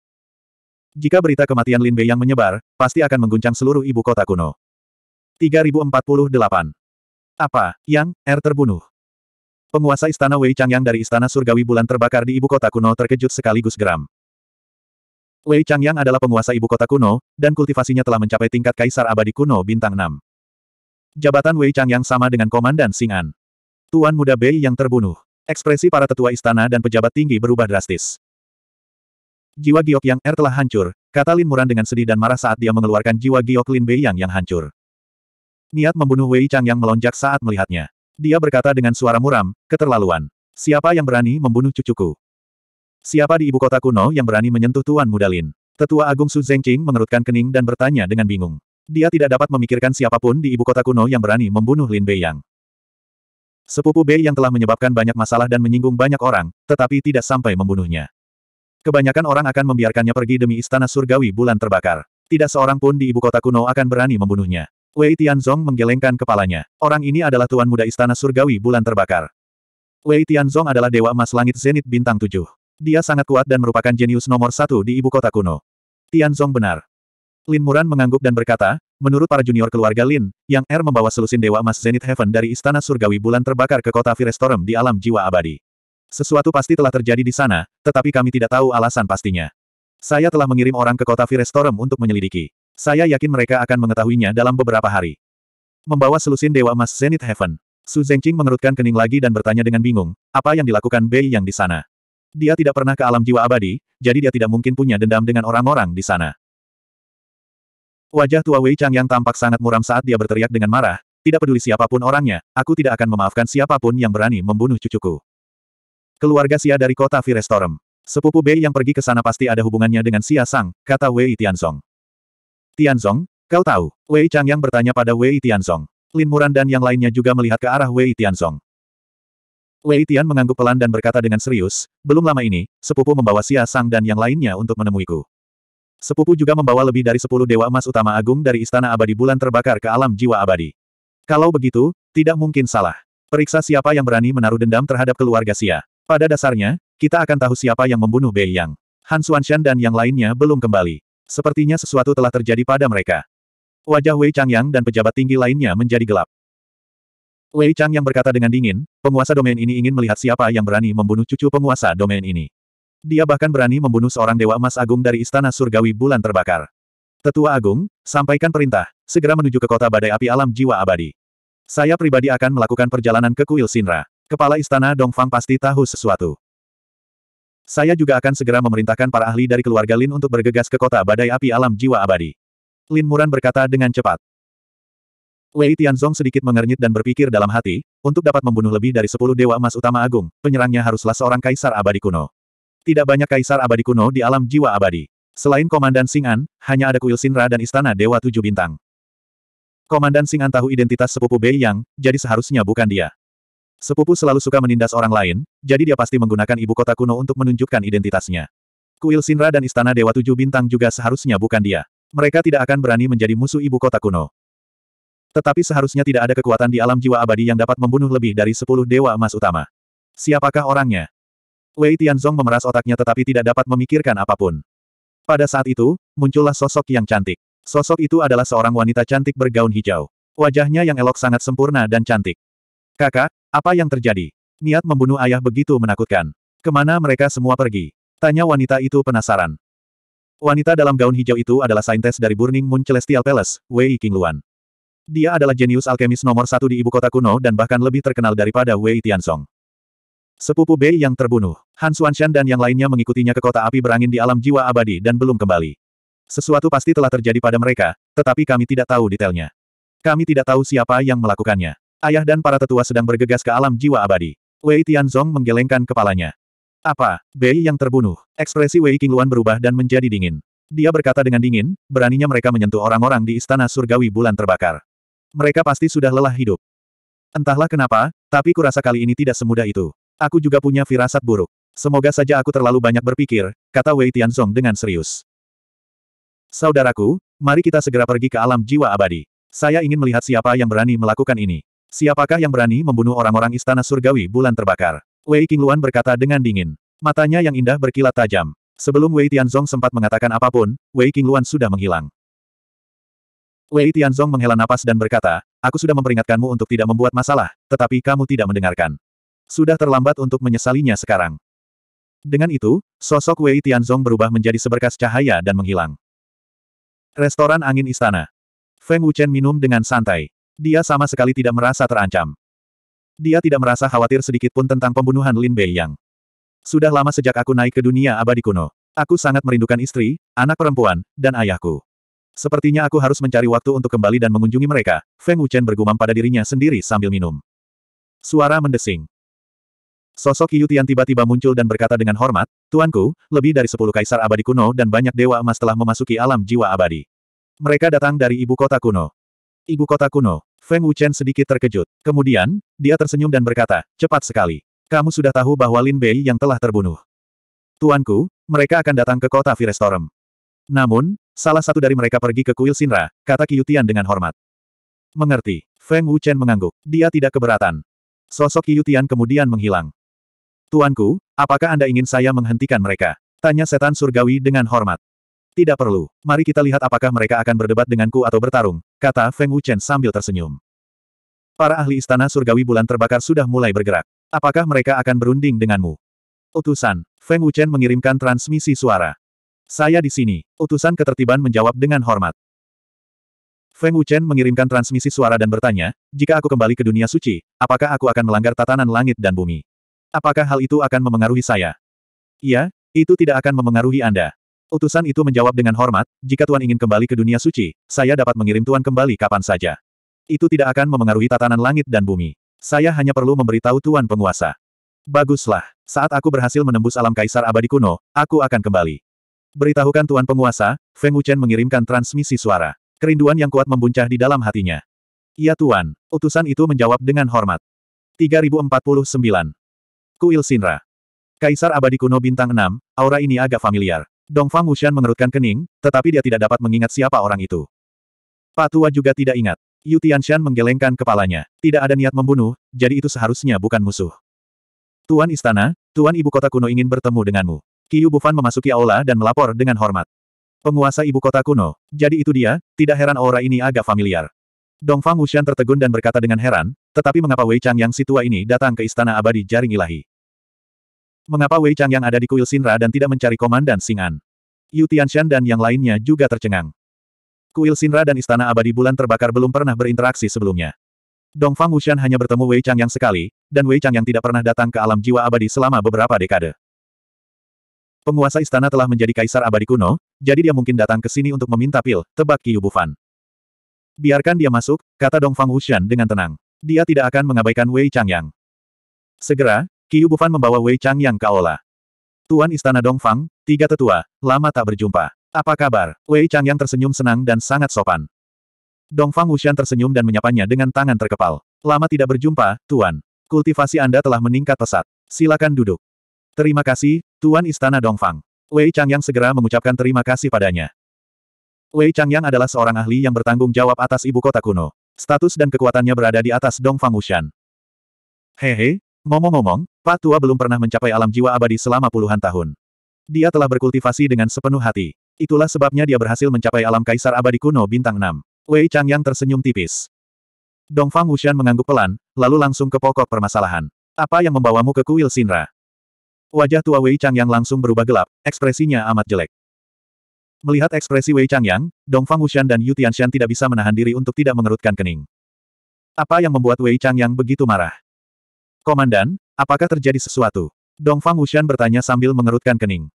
Jika berita kematian Lin Bei yang menyebar, pasti akan mengguncang seluruh ibu kota kuno. 3048. Apa, Yang, R terbunuh. Penguasa Istana Wei Changyang dari Istana Surgawi Bulan terbakar di ibu kota kuno terkejut sekaligus geram. Wei Changyang adalah penguasa ibu kota kuno, dan kultivasinya telah mencapai tingkat Kaisar Abadi Kuno Bintang 6. Jabatan Wei Changyang sama dengan Komandan Singan. Tuan muda Bei yang terbunuh. Ekspresi para tetua istana dan pejabat tinggi berubah drastis. Jiwa giok yang Er telah hancur, kata Lin Muran dengan sedih dan marah saat dia mengeluarkan jiwa giok Lin Bei yang yang hancur. Niat membunuh Wei Chang yang melonjak saat melihatnya. Dia berkata dengan suara muram, keterlaluan. Siapa yang berani membunuh cucuku? Siapa di ibu kota kuno yang berani menyentuh Tuan Mudalin? Tetua Agung Su Zengqing mengerutkan kening dan bertanya dengan bingung. Dia tidak dapat memikirkan siapapun di ibu kota kuno yang berani membunuh Lin Beiyang. Sepupu Bei yang telah menyebabkan banyak masalah dan menyinggung banyak orang, tetapi tidak sampai membunuhnya. Kebanyakan orang akan membiarkannya pergi demi istana surgawi bulan terbakar. Tidak seorang pun di ibu kota kuno akan berani membunuhnya. Wei Tianzong menggelengkan kepalanya. Orang ini adalah tuan muda istana surgawi bulan terbakar. Wei Tianzong adalah dewa emas langit zenit bintang tujuh. Dia sangat kuat dan merupakan jenius nomor satu di ibu kota kuno. Tianzong benar. Lin Muran mengangguk dan berkata, menurut para junior keluarga Lin, yang R er membawa selusin dewa emas zenit heaven dari istana surgawi bulan terbakar ke kota Firestorum di alam jiwa abadi. Sesuatu pasti telah terjadi di sana, tetapi kami tidak tahu alasan pastinya. Saya telah mengirim orang ke kota Firestorum untuk menyelidiki. Saya yakin mereka akan mengetahuinya dalam beberapa hari. Membawa selusin Dewa Emas Zenith Heaven, Su Zengqing mengerutkan kening lagi dan bertanya dengan bingung, apa yang dilakukan Bei yang di sana? Dia tidak pernah ke alam jiwa abadi, jadi dia tidak mungkin punya dendam dengan orang-orang di sana. Wajah tua Wei Chang yang tampak sangat muram saat dia berteriak dengan marah, tidak peduli siapapun orangnya, aku tidak akan memaafkan siapapun yang berani membunuh cucuku. Keluarga Sia dari kota Virestorum. Sepupu Bei yang pergi ke sana pasti ada hubungannya dengan Sia Sang, kata Wei Tianzong. Tianzong, kau tahu? Wei Chang yang bertanya pada Wei Tianzong. Lin Muran dan yang lainnya juga melihat ke arah Wei Tianzong. Wei Tian mengangguk pelan dan berkata dengan serius, belum lama ini, sepupu membawa Xia Sang dan yang lainnya untuk menemuiku. Sepupu juga membawa lebih dari sepuluh dewa emas utama agung dari Istana Abadi Bulan terbakar ke alam jiwa abadi. Kalau begitu, tidak mungkin salah. Periksa siapa yang berani menaruh dendam terhadap keluarga Xia. Pada dasarnya, kita akan tahu siapa yang membunuh Bei Yang. Han Xuanshan dan yang lainnya belum kembali. Sepertinya sesuatu telah terjadi pada mereka. Wajah Wei Changyang dan pejabat tinggi lainnya menjadi gelap. Wei Chang yang berkata dengan dingin, penguasa domain ini ingin melihat siapa yang berani membunuh cucu penguasa domain ini. Dia bahkan berani membunuh seorang dewa emas agung dari istana surgawi bulan terbakar. Tetua agung, sampaikan perintah, segera menuju ke kota badai api alam jiwa abadi. Saya pribadi akan melakukan perjalanan ke kuil Sinra. Kepala istana Dongfang pasti tahu sesuatu. Saya juga akan segera memerintahkan para ahli dari keluarga Lin untuk bergegas ke kota badai api alam jiwa abadi. Lin Muran berkata dengan cepat. Wei Tianzong sedikit mengernyit dan berpikir dalam hati, untuk dapat membunuh lebih dari sepuluh dewa emas utama agung, penyerangnya haruslah seorang kaisar abadi kuno. Tidak banyak kaisar abadi kuno di alam jiwa abadi. Selain Komandan Sing'an, hanya ada Kuil Sinra dan Istana Dewa Tujuh Bintang. Komandan Sing'an tahu identitas sepupu Bei Yang, jadi seharusnya bukan dia. Sepupu selalu suka menindas orang lain, jadi dia pasti menggunakan ibu kota kuno untuk menunjukkan identitasnya. Kuil Sinra dan Istana Dewa Tujuh Bintang juga seharusnya bukan dia. Mereka tidak akan berani menjadi musuh ibu kota kuno. Tetapi seharusnya tidak ada kekuatan di alam jiwa abadi yang dapat membunuh lebih dari sepuluh dewa emas utama. Siapakah orangnya? Wei Tianzong memeras otaknya tetapi tidak dapat memikirkan apapun. Pada saat itu, muncullah sosok yang cantik. Sosok itu adalah seorang wanita cantik bergaun hijau. Wajahnya yang elok sangat sempurna dan cantik. Kakak, apa yang terjadi? Niat membunuh ayah begitu menakutkan. Kemana mereka semua pergi? Tanya wanita itu penasaran. Wanita dalam gaun hijau itu adalah saintes dari Burning Moon Celestial Palace, Wei Qingluan. Dia adalah jenius alkemis nomor satu di ibu kota kuno dan bahkan lebih terkenal daripada Wei Tiansong. Sepupu Bei yang terbunuh, Han Xuanshan dan yang lainnya mengikutinya ke kota api berangin di alam jiwa abadi dan belum kembali. Sesuatu pasti telah terjadi pada mereka, tetapi kami tidak tahu detailnya. Kami tidak tahu siapa yang melakukannya. Ayah dan para tetua sedang bergegas ke alam jiwa abadi. Wei Tianzong menggelengkan kepalanya. Apa? Bei yang terbunuh. Ekspresi Wei Qingluan berubah dan menjadi dingin. Dia berkata dengan dingin, beraninya mereka menyentuh orang-orang di istana surgawi bulan terbakar. Mereka pasti sudah lelah hidup. Entahlah kenapa, tapi kurasa kali ini tidak semudah itu. Aku juga punya firasat buruk. Semoga saja aku terlalu banyak berpikir, kata Wei Tianzong dengan serius. Saudaraku, mari kita segera pergi ke alam jiwa abadi. Saya ingin melihat siapa yang berani melakukan ini. Siapakah yang berani membunuh orang-orang istana surgawi bulan terbakar? Wei Qingluan berkata dengan dingin. Matanya yang indah berkilat tajam. Sebelum Wei Tianzong sempat mengatakan apapun, Wei Qingluan sudah menghilang. Wei Tianzong menghela napas dan berkata, Aku sudah memperingatkanmu untuk tidak membuat masalah, tetapi kamu tidak mendengarkan. Sudah terlambat untuk menyesalinya sekarang. Dengan itu, sosok Wei Tianzong berubah menjadi seberkas cahaya dan menghilang. Restoran Angin Istana. Feng Wuchen minum dengan santai. Dia sama sekali tidak merasa terancam. Dia tidak merasa khawatir sedikit pun tentang pembunuhan Lin Bei yang. Sudah lama sejak aku naik ke dunia abadi kuno. Aku sangat merindukan istri, anak perempuan, dan ayahku. Sepertinya aku harus mencari waktu untuk kembali dan mengunjungi mereka, Feng Wuchen bergumam pada dirinya sendiri sambil minum. Suara mendesing. Sosok Yu Tian tiba-tiba muncul dan berkata dengan hormat, Tuanku, lebih dari sepuluh kaisar abadi kuno dan banyak dewa emas telah memasuki alam jiwa abadi. Mereka datang dari ibu kota kuno. Ibu kota kuno. Feng Wuchen sedikit terkejut. Kemudian, dia tersenyum dan berkata, cepat sekali. Kamu sudah tahu bahwa Lin Bei yang telah terbunuh. Tuanku, mereka akan datang ke kota Firestorm. Namun, salah satu dari mereka pergi ke kuil Sinra, kata Kiyutian dengan hormat. Mengerti. Feng Wuchen mengangguk. Dia tidak keberatan. Sosok Kiyutian kemudian menghilang. Tuanku, apakah Anda ingin saya menghentikan mereka? Tanya setan surgawi dengan hormat. Tidak perlu. Mari kita lihat apakah mereka akan berdebat denganku atau bertarung, kata Feng Wuchen sambil tersenyum. Para ahli istana surgawi bulan terbakar sudah mulai bergerak. Apakah mereka akan berunding denganmu? Utusan, Feng Wuchen mengirimkan transmisi suara. Saya di sini. Utusan ketertiban menjawab dengan hormat. Feng Wuchen mengirimkan transmisi suara dan bertanya, jika aku kembali ke dunia suci, apakah aku akan melanggar tatanan langit dan bumi? Apakah hal itu akan memengaruhi saya? Iya, itu tidak akan memengaruhi Anda. Utusan itu menjawab dengan hormat, jika Tuan ingin kembali ke dunia suci, saya dapat mengirim Tuan kembali kapan saja. Itu tidak akan memengaruhi tatanan langit dan bumi. Saya hanya perlu memberitahu Tuan penguasa. Baguslah, saat aku berhasil menembus alam kaisar abadi kuno, aku akan kembali. Beritahukan Tuan penguasa, Feng Wuchen mengirimkan transmisi suara. Kerinduan yang kuat membuncah di dalam hatinya. Iya Tuan, utusan itu menjawab dengan hormat. 3049. Kuil Sinra. Kaisar abadi kuno bintang 6, aura ini agak familiar. Dongfang Wushan mengerutkan kening, tetapi dia tidak dapat mengingat siapa orang itu. Patua juga tidak ingat. Yu Tianshan menggelengkan kepalanya. Tidak ada niat membunuh, jadi itu seharusnya bukan musuh. Tuan Istana, Tuan Ibu Kota Kuno ingin bertemu denganmu. Qiu Bufan memasuki aula dan melapor dengan hormat. Penguasa Ibu Kota Kuno, jadi itu dia, tidak heran aura ini agak familiar. Dongfang Wushan tertegun dan berkata dengan heran, tetapi mengapa Wei Chang yang si tua ini datang ke Istana Abadi Jaring Ilahi? Mengapa Wei Chang yang ada di kuil Sinra dan tidak mencari komandan Singan? Yu Tianshan dan yang lainnya juga tercengang. Kuil Sinra dan Istana Abadi Bulan terbakar belum pernah berinteraksi sebelumnya. Dongfang Wushan hanya bertemu Wei Chang yang sekali, dan Wei Chang yang tidak pernah datang ke alam jiwa abadi selama beberapa dekade. Penguasa istana telah menjadi kaisar abadi kuno, jadi dia mungkin datang ke sini untuk meminta pil, tebak Qiyu Bufan. Biarkan dia masuk, kata Dongfang Wushan dengan tenang. Dia tidak akan mengabaikan Wei Chang yang. Segera, Qiu Bufan membawa Wei Chang yang kaola. Tuan Istana Dongfang, tiga tetua, lama tak berjumpa. Apa kabar? Wei Chang yang tersenyum senang dan sangat sopan. Dongfang Wushan tersenyum dan menyapanya dengan tangan terkepal. Lama tidak berjumpa, Tuan. Kultivasi Anda telah meningkat pesat. Silakan duduk. Terima kasih, Tuan Istana Dongfang. Wei Chang yang segera mengucapkan terima kasih padanya. Wei Changyang adalah seorang ahli yang bertanggung jawab atas ibu kota kuno. Status dan kekuatannya berada di atas Dongfang Wushan. Hehe, Ngomong-ngomong, tua belum pernah mencapai alam jiwa abadi selama puluhan tahun. Dia telah berkultivasi dengan sepenuh hati. Itulah sebabnya dia berhasil mencapai alam kaisar abadi kuno bintang 6. Wei yang tersenyum tipis. Dongfang Wuxian mengangguk pelan, lalu langsung ke pokok permasalahan. Apa yang membawamu ke kuil Sinra? Wajah tua Wei Chang yang langsung berubah gelap, ekspresinya amat jelek. Melihat ekspresi Wei Chang Changyang, Dongfang Wuxian dan Yu Tianxian tidak bisa menahan diri untuk tidak mengerutkan kening. Apa yang membuat Wei Chang yang begitu marah? Komandan, apakah terjadi sesuatu? Dong Fang Wushan bertanya sambil mengerutkan kening.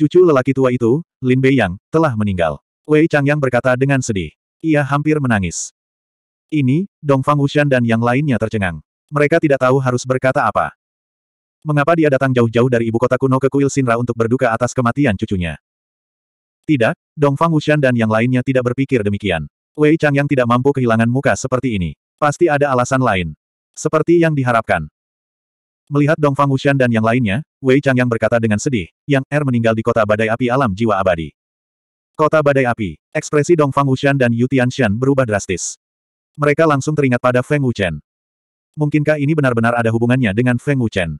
Cucu lelaki tua itu, Lin Beiyang, telah meninggal. Wei Changyang berkata dengan sedih. Ia hampir menangis. Ini, Dong Fang Wushan dan yang lainnya tercengang. Mereka tidak tahu harus berkata apa. Mengapa dia datang jauh-jauh dari ibu kota kuno ke kuil Sinra untuk berduka atas kematian cucunya? Tidak, Dong Fang Wushan dan yang lainnya tidak berpikir demikian. Wei Changyang tidak mampu kehilangan muka seperti ini. Pasti ada alasan lain. Seperti yang diharapkan. Melihat Dong Fang Wushan dan yang lainnya, Wei Changyang berkata dengan sedih, Yang Er meninggal di kota badai api alam jiwa abadi. Kota badai api, ekspresi Dong Fang Wushan dan Yu Shan berubah drastis. Mereka langsung teringat pada Feng Wuchen. Mungkinkah ini benar-benar ada hubungannya dengan Feng Wuchen?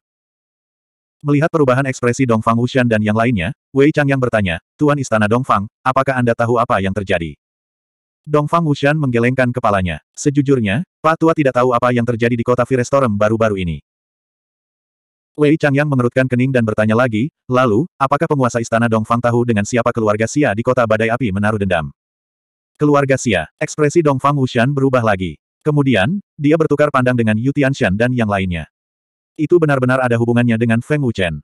Melihat perubahan ekspresi Dong Fang Wushan dan yang lainnya, Wei Changyang bertanya, Tuan Istana Dong Fang, apakah Anda tahu apa yang terjadi? Dong Fang Wushan menggelengkan kepalanya. Sejujurnya, Pak Tua tidak tahu apa yang terjadi di kota Firestorum baru-baru ini. Wei Changyang mengerutkan kening dan bertanya lagi, lalu, apakah penguasa istana Dongfang tahu dengan siapa keluarga Xia di kota badai api menaruh dendam? Keluarga Xia, ekspresi Dongfang Wushan berubah lagi. Kemudian, dia bertukar pandang dengan Yu Tianshan dan yang lainnya. Itu benar-benar ada hubungannya dengan Feng Wuchen.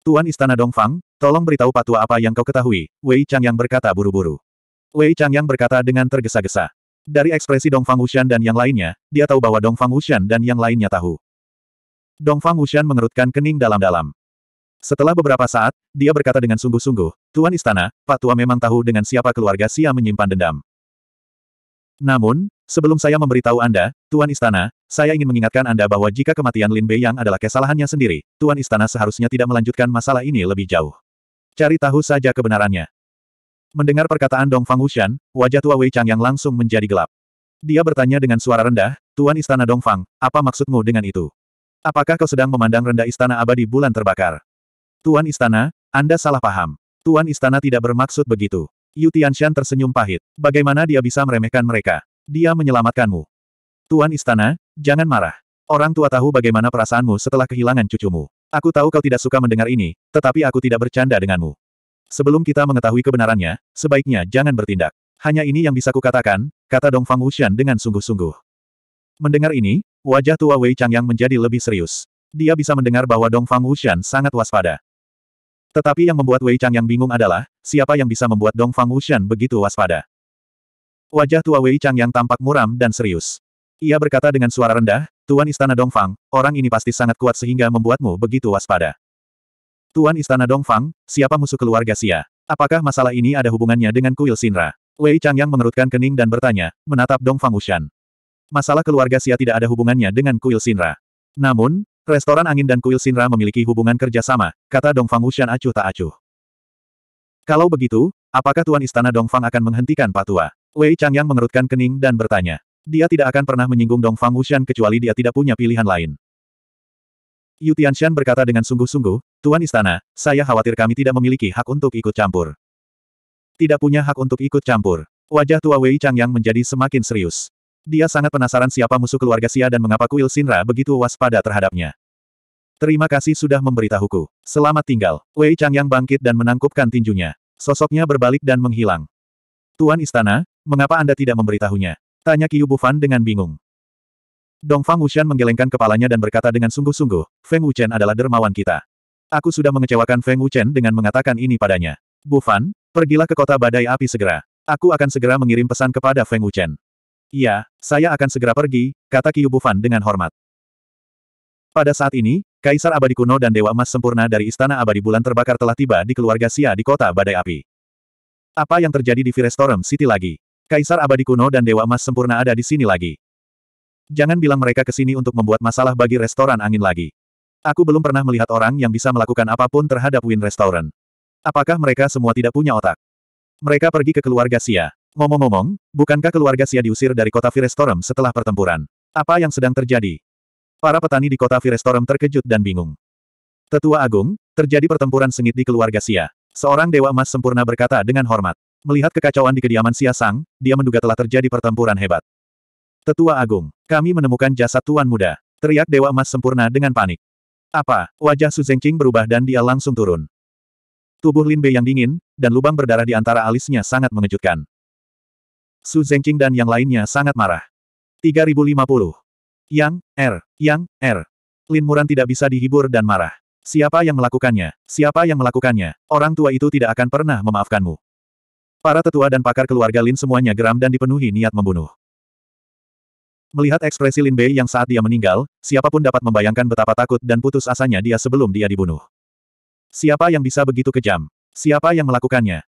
Tuan Istana Dongfang, tolong beritahu patua apa yang kau ketahui, Wei Changyang berkata buru-buru. Wei Changyang berkata dengan tergesa-gesa. Dari ekspresi Dongfang Wushan dan yang lainnya, dia tahu bahwa Dongfang Wushan dan yang lainnya tahu. Dongfang Wushan mengerutkan kening dalam-dalam. Setelah beberapa saat, dia berkata dengan sungguh-sungguh, Tuan Istana, Pak Tua memang tahu dengan siapa keluarga Sia menyimpan dendam. Namun, sebelum saya memberitahu Anda, Tuan Istana, saya ingin mengingatkan Anda bahwa jika kematian Lin Bei yang adalah kesalahannya sendiri, Tuan Istana seharusnya tidak melanjutkan masalah ini lebih jauh. Cari tahu saja kebenarannya. Mendengar perkataan Dong Fang Wushan, wajah tua Wei Chang yang langsung menjadi gelap. Dia bertanya dengan suara rendah, Tuan Istana Dongfang, apa maksudmu dengan itu? Apakah kau sedang memandang rendah istana abadi bulan terbakar? Tuan Istana, Anda salah paham. Tuan Istana tidak bermaksud begitu. Yu Tianshan tersenyum pahit. Bagaimana dia bisa meremehkan mereka? Dia menyelamatkanmu. Tuan Istana, jangan marah. Orang tua tahu bagaimana perasaanmu setelah kehilangan cucumu. Aku tahu kau tidak suka mendengar ini, tetapi aku tidak bercanda denganmu. Sebelum kita mengetahui kebenarannya, sebaiknya jangan bertindak. Hanya ini yang bisa kukatakan, kata Dong Fang Wuxian dengan sungguh-sungguh. Mendengar ini, Wajah tua Wei Changyang menjadi lebih serius. Dia bisa mendengar bahwa Dong Fang Wuxian sangat waspada. Tetapi yang membuat Wei Changyang bingung adalah, siapa yang bisa membuat Dong Fang Wuxian begitu waspada. Wajah tua Wei Changyang tampak muram dan serius. Ia berkata dengan suara rendah, Tuan Istana Dongfang, orang ini pasti sangat kuat sehingga membuatmu begitu waspada. Tuan Istana Dongfang, siapa musuh keluarga Xia? Apakah masalah ini ada hubungannya dengan kuil Sinra? Wei Changyang mengerutkan kening dan bertanya, menatap Dongfang Wushan. Masalah keluarga Sia tidak ada hubungannya dengan kuil Sinra. Namun, restoran angin dan kuil Sinra memiliki hubungan kerjasama, kata Dongfang Wushan acuh tak acuh. Kalau begitu, apakah Tuan Istana Dongfang akan menghentikan patua? Wei Changyang mengerutkan kening dan bertanya. Dia tidak akan pernah menyinggung Dongfang Wushan kecuali dia tidak punya pilihan lain. Yu Tianxian berkata dengan sungguh-sungguh, Tuan Istana, saya khawatir kami tidak memiliki hak untuk ikut campur. Tidak punya hak untuk ikut campur. Wajah tua Wei Changyang menjadi semakin serius. Dia sangat penasaran siapa musuh keluarga Sia dan mengapa kuil Sinra begitu waspada terhadapnya. Terima kasih sudah memberitahuku. Selamat tinggal. Wei yang bangkit dan menangkupkan tinjunya. Sosoknya berbalik dan menghilang. Tuan Istana, mengapa Anda tidak memberitahunya? Tanya Qiu Bufan dengan bingung. Dongfang Wuxian menggelengkan kepalanya dan berkata dengan sungguh-sungguh, Feng Wuchen adalah dermawan kita. Aku sudah mengecewakan Feng Wuchen dengan mengatakan ini padanya. Bufan, pergilah ke kota badai api segera. Aku akan segera mengirim pesan kepada Feng Wuchen. Iya, saya akan segera pergi, kata Kyubufan dengan hormat. Pada saat ini, Kaisar Abadi Kuno dan Dewa Emas Sempurna dari Istana Abadi Bulan Terbakar telah tiba di keluarga Sia di kota Badai Api. Apa yang terjadi di Firestorum City lagi? Kaisar Abadi Kuno dan Dewa Emas Sempurna ada di sini lagi. Jangan bilang mereka ke sini untuk membuat masalah bagi restoran angin lagi. Aku belum pernah melihat orang yang bisa melakukan apapun terhadap Win Restaurant. Apakah mereka semua tidak punya otak? Mereka pergi ke keluarga Sia. Ngomong-ngomong, bukankah keluarga Sia diusir dari kota Virestorum setelah pertempuran? Apa yang sedang terjadi? Para petani di kota Virestorum terkejut dan bingung. Tetua Agung, terjadi pertempuran sengit di keluarga Sia. Seorang dewa emas sempurna berkata dengan hormat. Melihat kekacauan di kediaman Sia Sang, dia menduga telah terjadi pertempuran hebat. Tetua Agung, kami menemukan jasad Tuan Muda. Teriak dewa emas sempurna dengan panik. Apa? Wajah Su Zengqing berubah dan dia langsung turun. Tubuh Lin Bei yang dingin, dan lubang berdarah di antara alisnya sangat mengejutkan. Su Zengqing dan yang lainnya sangat marah. 3050. Yang, R, er. Yang, R. Er. Lin Muran tidak bisa dihibur dan marah. Siapa yang melakukannya? Siapa yang melakukannya? Orang tua itu tidak akan pernah memaafkanmu. Para tetua dan pakar keluarga Lin semuanya geram dan dipenuhi niat membunuh. Melihat ekspresi Lin Bei yang saat dia meninggal, siapapun dapat membayangkan betapa takut dan putus asanya dia sebelum dia dibunuh. Siapa yang bisa begitu kejam? Siapa yang melakukannya?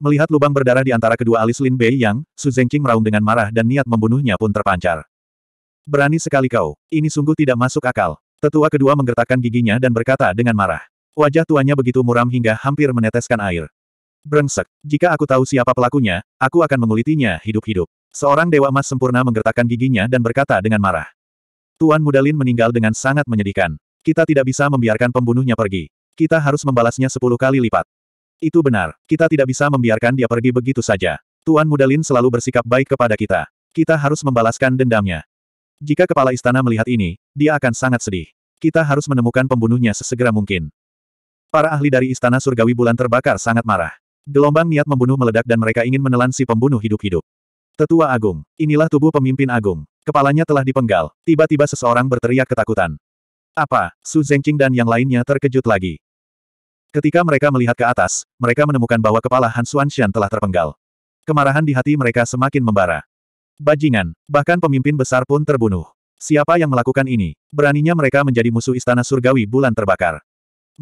Melihat lubang berdarah di antara kedua alis Lin Bei Yang, Su Zengqing meraung dengan marah dan niat membunuhnya pun terpancar. Berani sekali kau, ini sungguh tidak masuk akal. Tetua kedua menggertakkan giginya dan berkata dengan marah. Wajah tuanya begitu muram hingga hampir meneteskan air. Brengsek, jika aku tahu siapa pelakunya, aku akan mengulitinya hidup-hidup. Seorang dewa emas sempurna menggertakkan giginya dan berkata dengan marah. Tuan Muda Lin meninggal dengan sangat menyedihkan. Kita tidak bisa membiarkan pembunuhnya pergi. Kita harus membalasnya sepuluh kali lipat. Itu benar, kita tidak bisa membiarkan dia pergi begitu saja. Tuan Mudalin selalu bersikap baik kepada kita. Kita harus membalaskan dendamnya. Jika kepala istana melihat ini, dia akan sangat sedih. Kita harus menemukan pembunuhnya sesegera mungkin. Para ahli dari istana surgawi bulan terbakar sangat marah. Gelombang niat membunuh meledak dan mereka ingin menelan si pembunuh hidup-hidup. Tetua Agung, inilah tubuh pemimpin Agung. Kepalanya telah dipenggal, tiba-tiba seseorang berteriak ketakutan. Apa? Su Zhengqing dan yang lainnya terkejut lagi. Ketika mereka melihat ke atas, mereka menemukan bahwa kepala Han Xuanxian telah terpenggal. Kemarahan di hati mereka semakin membara. Bajingan, bahkan pemimpin besar pun terbunuh. Siapa yang melakukan ini? Beraninya mereka menjadi musuh istana surgawi bulan terbakar.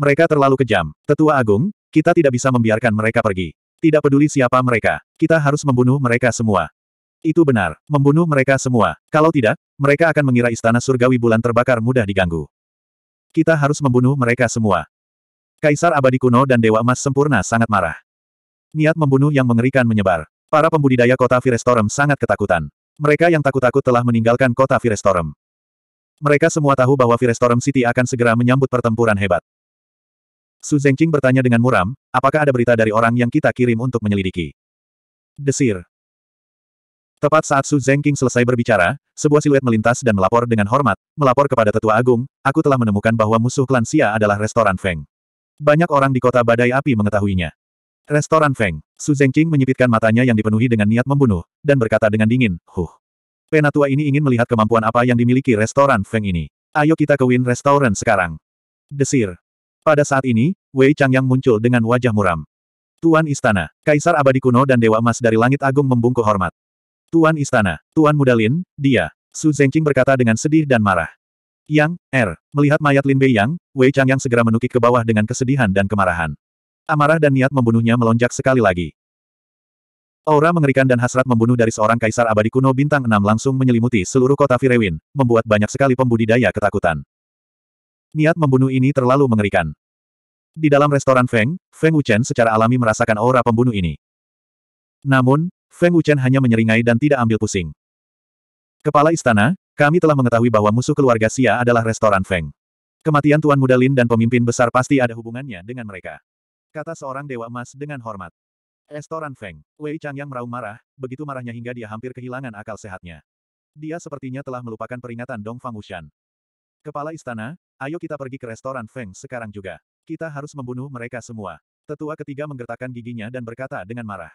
Mereka terlalu kejam. Tetua Agung, kita tidak bisa membiarkan mereka pergi. Tidak peduli siapa mereka, kita harus membunuh mereka semua. Itu benar, membunuh mereka semua. Kalau tidak, mereka akan mengira istana surgawi bulan terbakar mudah diganggu. Kita harus membunuh mereka semua. Kaisar abadi kuno dan Dewa Emas sempurna sangat marah. Niat membunuh yang mengerikan menyebar. Para pembudidaya kota Firestorum sangat ketakutan. Mereka yang takut-takut telah meninggalkan kota Firestorum. Mereka semua tahu bahwa Firestorum City akan segera menyambut pertempuran hebat. Su Zengqing bertanya dengan muram, apakah ada berita dari orang yang kita kirim untuk menyelidiki? Desir. Tepat saat Su Zengqing selesai berbicara, sebuah siluet melintas dan melapor dengan hormat, melapor kepada Tetua Agung, aku telah menemukan bahwa musuh klan Xia adalah restoran Feng. Banyak orang di kota badai api mengetahuinya. Restoran Feng. Su Zhengqing menyipitkan matanya yang dipenuhi dengan niat membunuh, dan berkata dengan dingin, Huh. Penatua ini ingin melihat kemampuan apa yang dimiliki restoran Feng ini. Ayo kita ke Win Restaurant sekarang. Desir. Pada saat ini, Wei Changyang muncul dengan wajah muram. Tuan Istana, Kaisar Abadi Kuno dan Dewa Emas dari Langit Agung membungkuk hormat. Tuan Istana, Tuan Mudalin, dia. Su Zhengqing berkata dengan sedih dan marah. Yang, Er Melihat mayat Lin Bei Yang, Wei Chang Yang segera menukik ke bawah dengan kesedihan dan kemarahan. Amarah dan niat membunuhnya melonjak sekali lagi. Aura mengerikan dan hasrat membunuh dari seorang kaisar abadi kuno bintang enam langsung menyelimuti seluruh kota Firewin, membuat banyak sekali pembudidaya ketakutan. Niat membunuh ini terlalu mengerikan. Di dalam restoran Feng, Feng Wuchen secara alami merasakan aura pembunuh ini. Namun, Feng Wuchen hanya menyeringai dan tidak ambil pusing. Kepala istana, kami telah mengetahui bahwa musuh keluarga Xia adalah restoran Feng. Kematian Tuan Muda Lin dan pemimpin besar pasti ada hubungannya dengan mereka. Kata seorang Dewa Emas dengan hormat. Restoran Feng. Wei Chang yang meraung marah, begitu marahnya hingga dia hampir kehilangan akal sehatnya. Dia sepertinya telah melupakan peringatan Dong Fang Wushan. Kepala istana, ayo kita pergi ke restoran Feng sekarang juga. Kita harus membunuh mereka semua. Tetua ketiga menggertakkan giginya dan berkata dengan marah.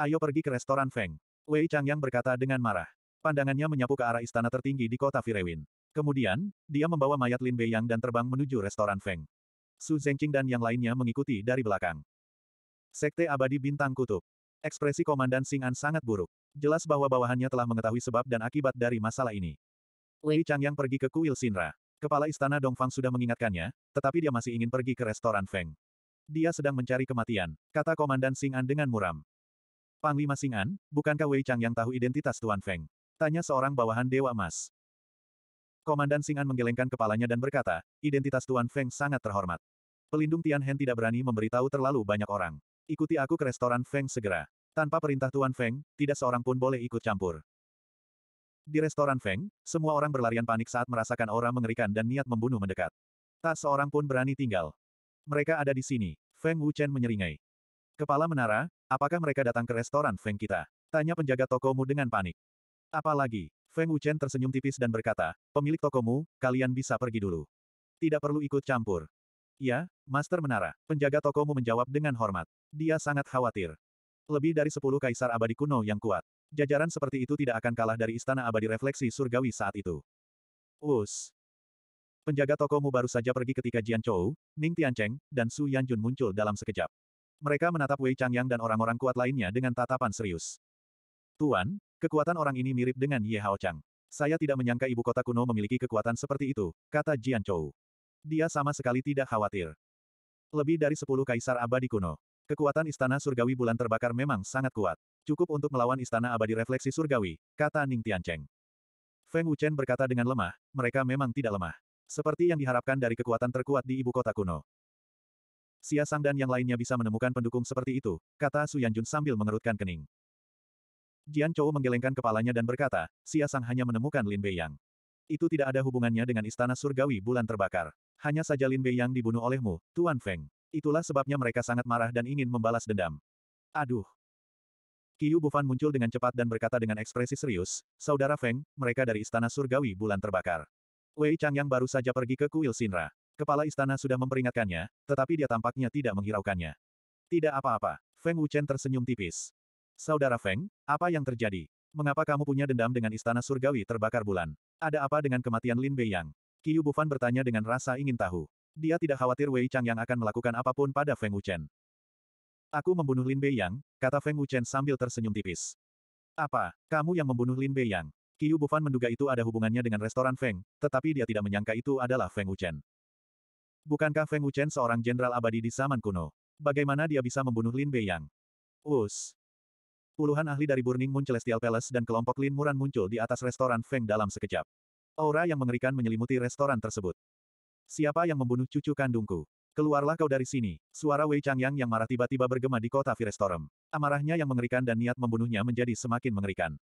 Ayo pergi ke restoran Feng. Wei Chang yang berkata dengan marah. Pandangannya menyapu ke arah istana tertinggi di kota Firewin. Kemudian, dia membawa mayat Lin Beiyang dan terbang menuju restoran Feng. Su Zengqing dan yang lainnya mengikuti dari belakang. Sekte Abadi Bintang Kutub. Ekspresi Komandan Singan sangat buruk. Jelas bahwa bawahannya telah mengetahui sebab dan akibat dari masalah ini. Wei Changyang pergi ke kuil Sinra. Kepala istana Dongfang sudah mengingatkannya, tetapi dia masih ingin pergi ke restoran Feng. Dia sedang mencari kematian, kata Komandan Singan dengan muram. Panglima Singan, bukankah Wei Changyang tahu identitas Tuan Feng? Tanya seorang bawahan Dewa Emas. Komandan Singan menggelengkan kepalanya dan berkata, identitas Tuan Feng sangat terhormat. Pelindung Tian Hen tidak berani memberitahu terlalu banyak orang. Ikuti aku ke restoran Feng segera. Tanpa perintah Tuan Feng, tidak seorang pun boleh ikut campur. Di restoran Feng, semua orang berlarian panik saat merasakan aura mengerikan dan niat membunuh mendekat. Tak seorang pun berani tinggal. Mereka ada di sini, Feng Wuchen menyeringai. Kepala menara, apakah mereka datang ke restoran Feng kita? Tanya penjaga tokomu dengan panik. Apalagi, Feng Wuchen tersenyum tipis dan berkata, pemilik tokomu, kalian bisa pergi dulu. Tidak perlu ikut campur. Ya, Master Menara, penjaga tokomu menjawab dengan hormat. Dia sangat khawatir. Lebih dari sepuluh kaisar abadi kuno yang kuat. Jajaran seperti itu tidak akan kalah dari istana abadi refleksi surgawi saat itu. Us. Penjaga tokomu baru saja pergi ketika Jian Chou, Ning Tiancheng, dan Su Yanjun muncul dalam sekejap. Mereka menatap Wei Changyang dan orang-orang kuat lainnya dengan tatapan serius. Tuan, kekuatan orang ini mirip dengan Ye Hao Chang. Saya tidak menyangka ibu kota kuno memiliki kekuatan seperti itu, kata Jian Chou. Dia sama sekali tidak khawatir. Lebih dari sepuluh kaisar abadi kuno. Kekuatan istana surgawi bulan terbakar memang sangat kuat. Cukup untuk melawan istana abadi refleksi surgawi, kata Ning Tiancheng. Feng Wuchen berkata dengan lemah, mereka memang tidak lemah. Seperti yang diharapkan dari kekuatan terkuat di ibu kota kuno. Xia Sang dan yang lainnya bisa menemukan pendukung seperti itu, kata Su Yanjun sambil mengerutkan kening. Jian Chou menggelengkan kepalanya dan berkata, Xia Sang hanya menemukan Lin Bei Yang. Itu tidak ada hubungannya dengan istana surgawi bulan terbakar. Hanya saja Lin Bei Yang dibunuh olehmu, Tuan Feng. Itulah sebabnya mereka sangat marah dan ingin membalas dendam. Aduh. Qiu Bufan muncul dengan cepat dan berkata dengan ekspresi serius, Saudara Feng, mereka dari istana surgawi bulan terbakar. Wei Chang yang baru saja pergi ke kuil Sinra. Kepala istana sudah memperingatkannya, tetapi dia tampaknya tidak menghiraukannya. Tidak apa-apa. Feng Wuchen tersenyum tipis. Saudara Feng, apa yang terjadi? Mengapa kamu punya dendam dengan istana surgawi terbakar bulan? Ada apa dengan kematian Lin Bei Beiyang? Qiu Bufan bertanya dengan rasa ingin tahu. Dia tidak khawatir Wei Chang yang akan melakukan apapun pada Feng Wuchen. Aku membunuh Lin Beiyang, kata Feng Wuchen sambil tersenyum tipis. Apa, kamu yang membunuh Lin Bei Beiyang? Qiu Bufan menduga itu ada hubungannya dengan restoran Feng, tetapi dia tidak menyangka itu adalah Feng Wuchen. Bukankah Feng Wuchen seorang jenderal abadi di zaman kuno? Bagaimana dia bisa membunuh Lin Beiyang? Us, Puluhan ahli dari Burning Moon Celestial Palace dan kelompok Lin Muran muncul di atas restoran Feng dalam sekejap. Aura yang mengerikan menyelimuti restoran tersebut. Siapa yang membunuh cucu kandungku? Keluarlah kau dari sini. Suara Wei Changyang yang marah tiba-tiba bergema di kota Firestorm. Amarahnya yang mengerikan dan niat membunuhnya menjadi semakin mengerikan.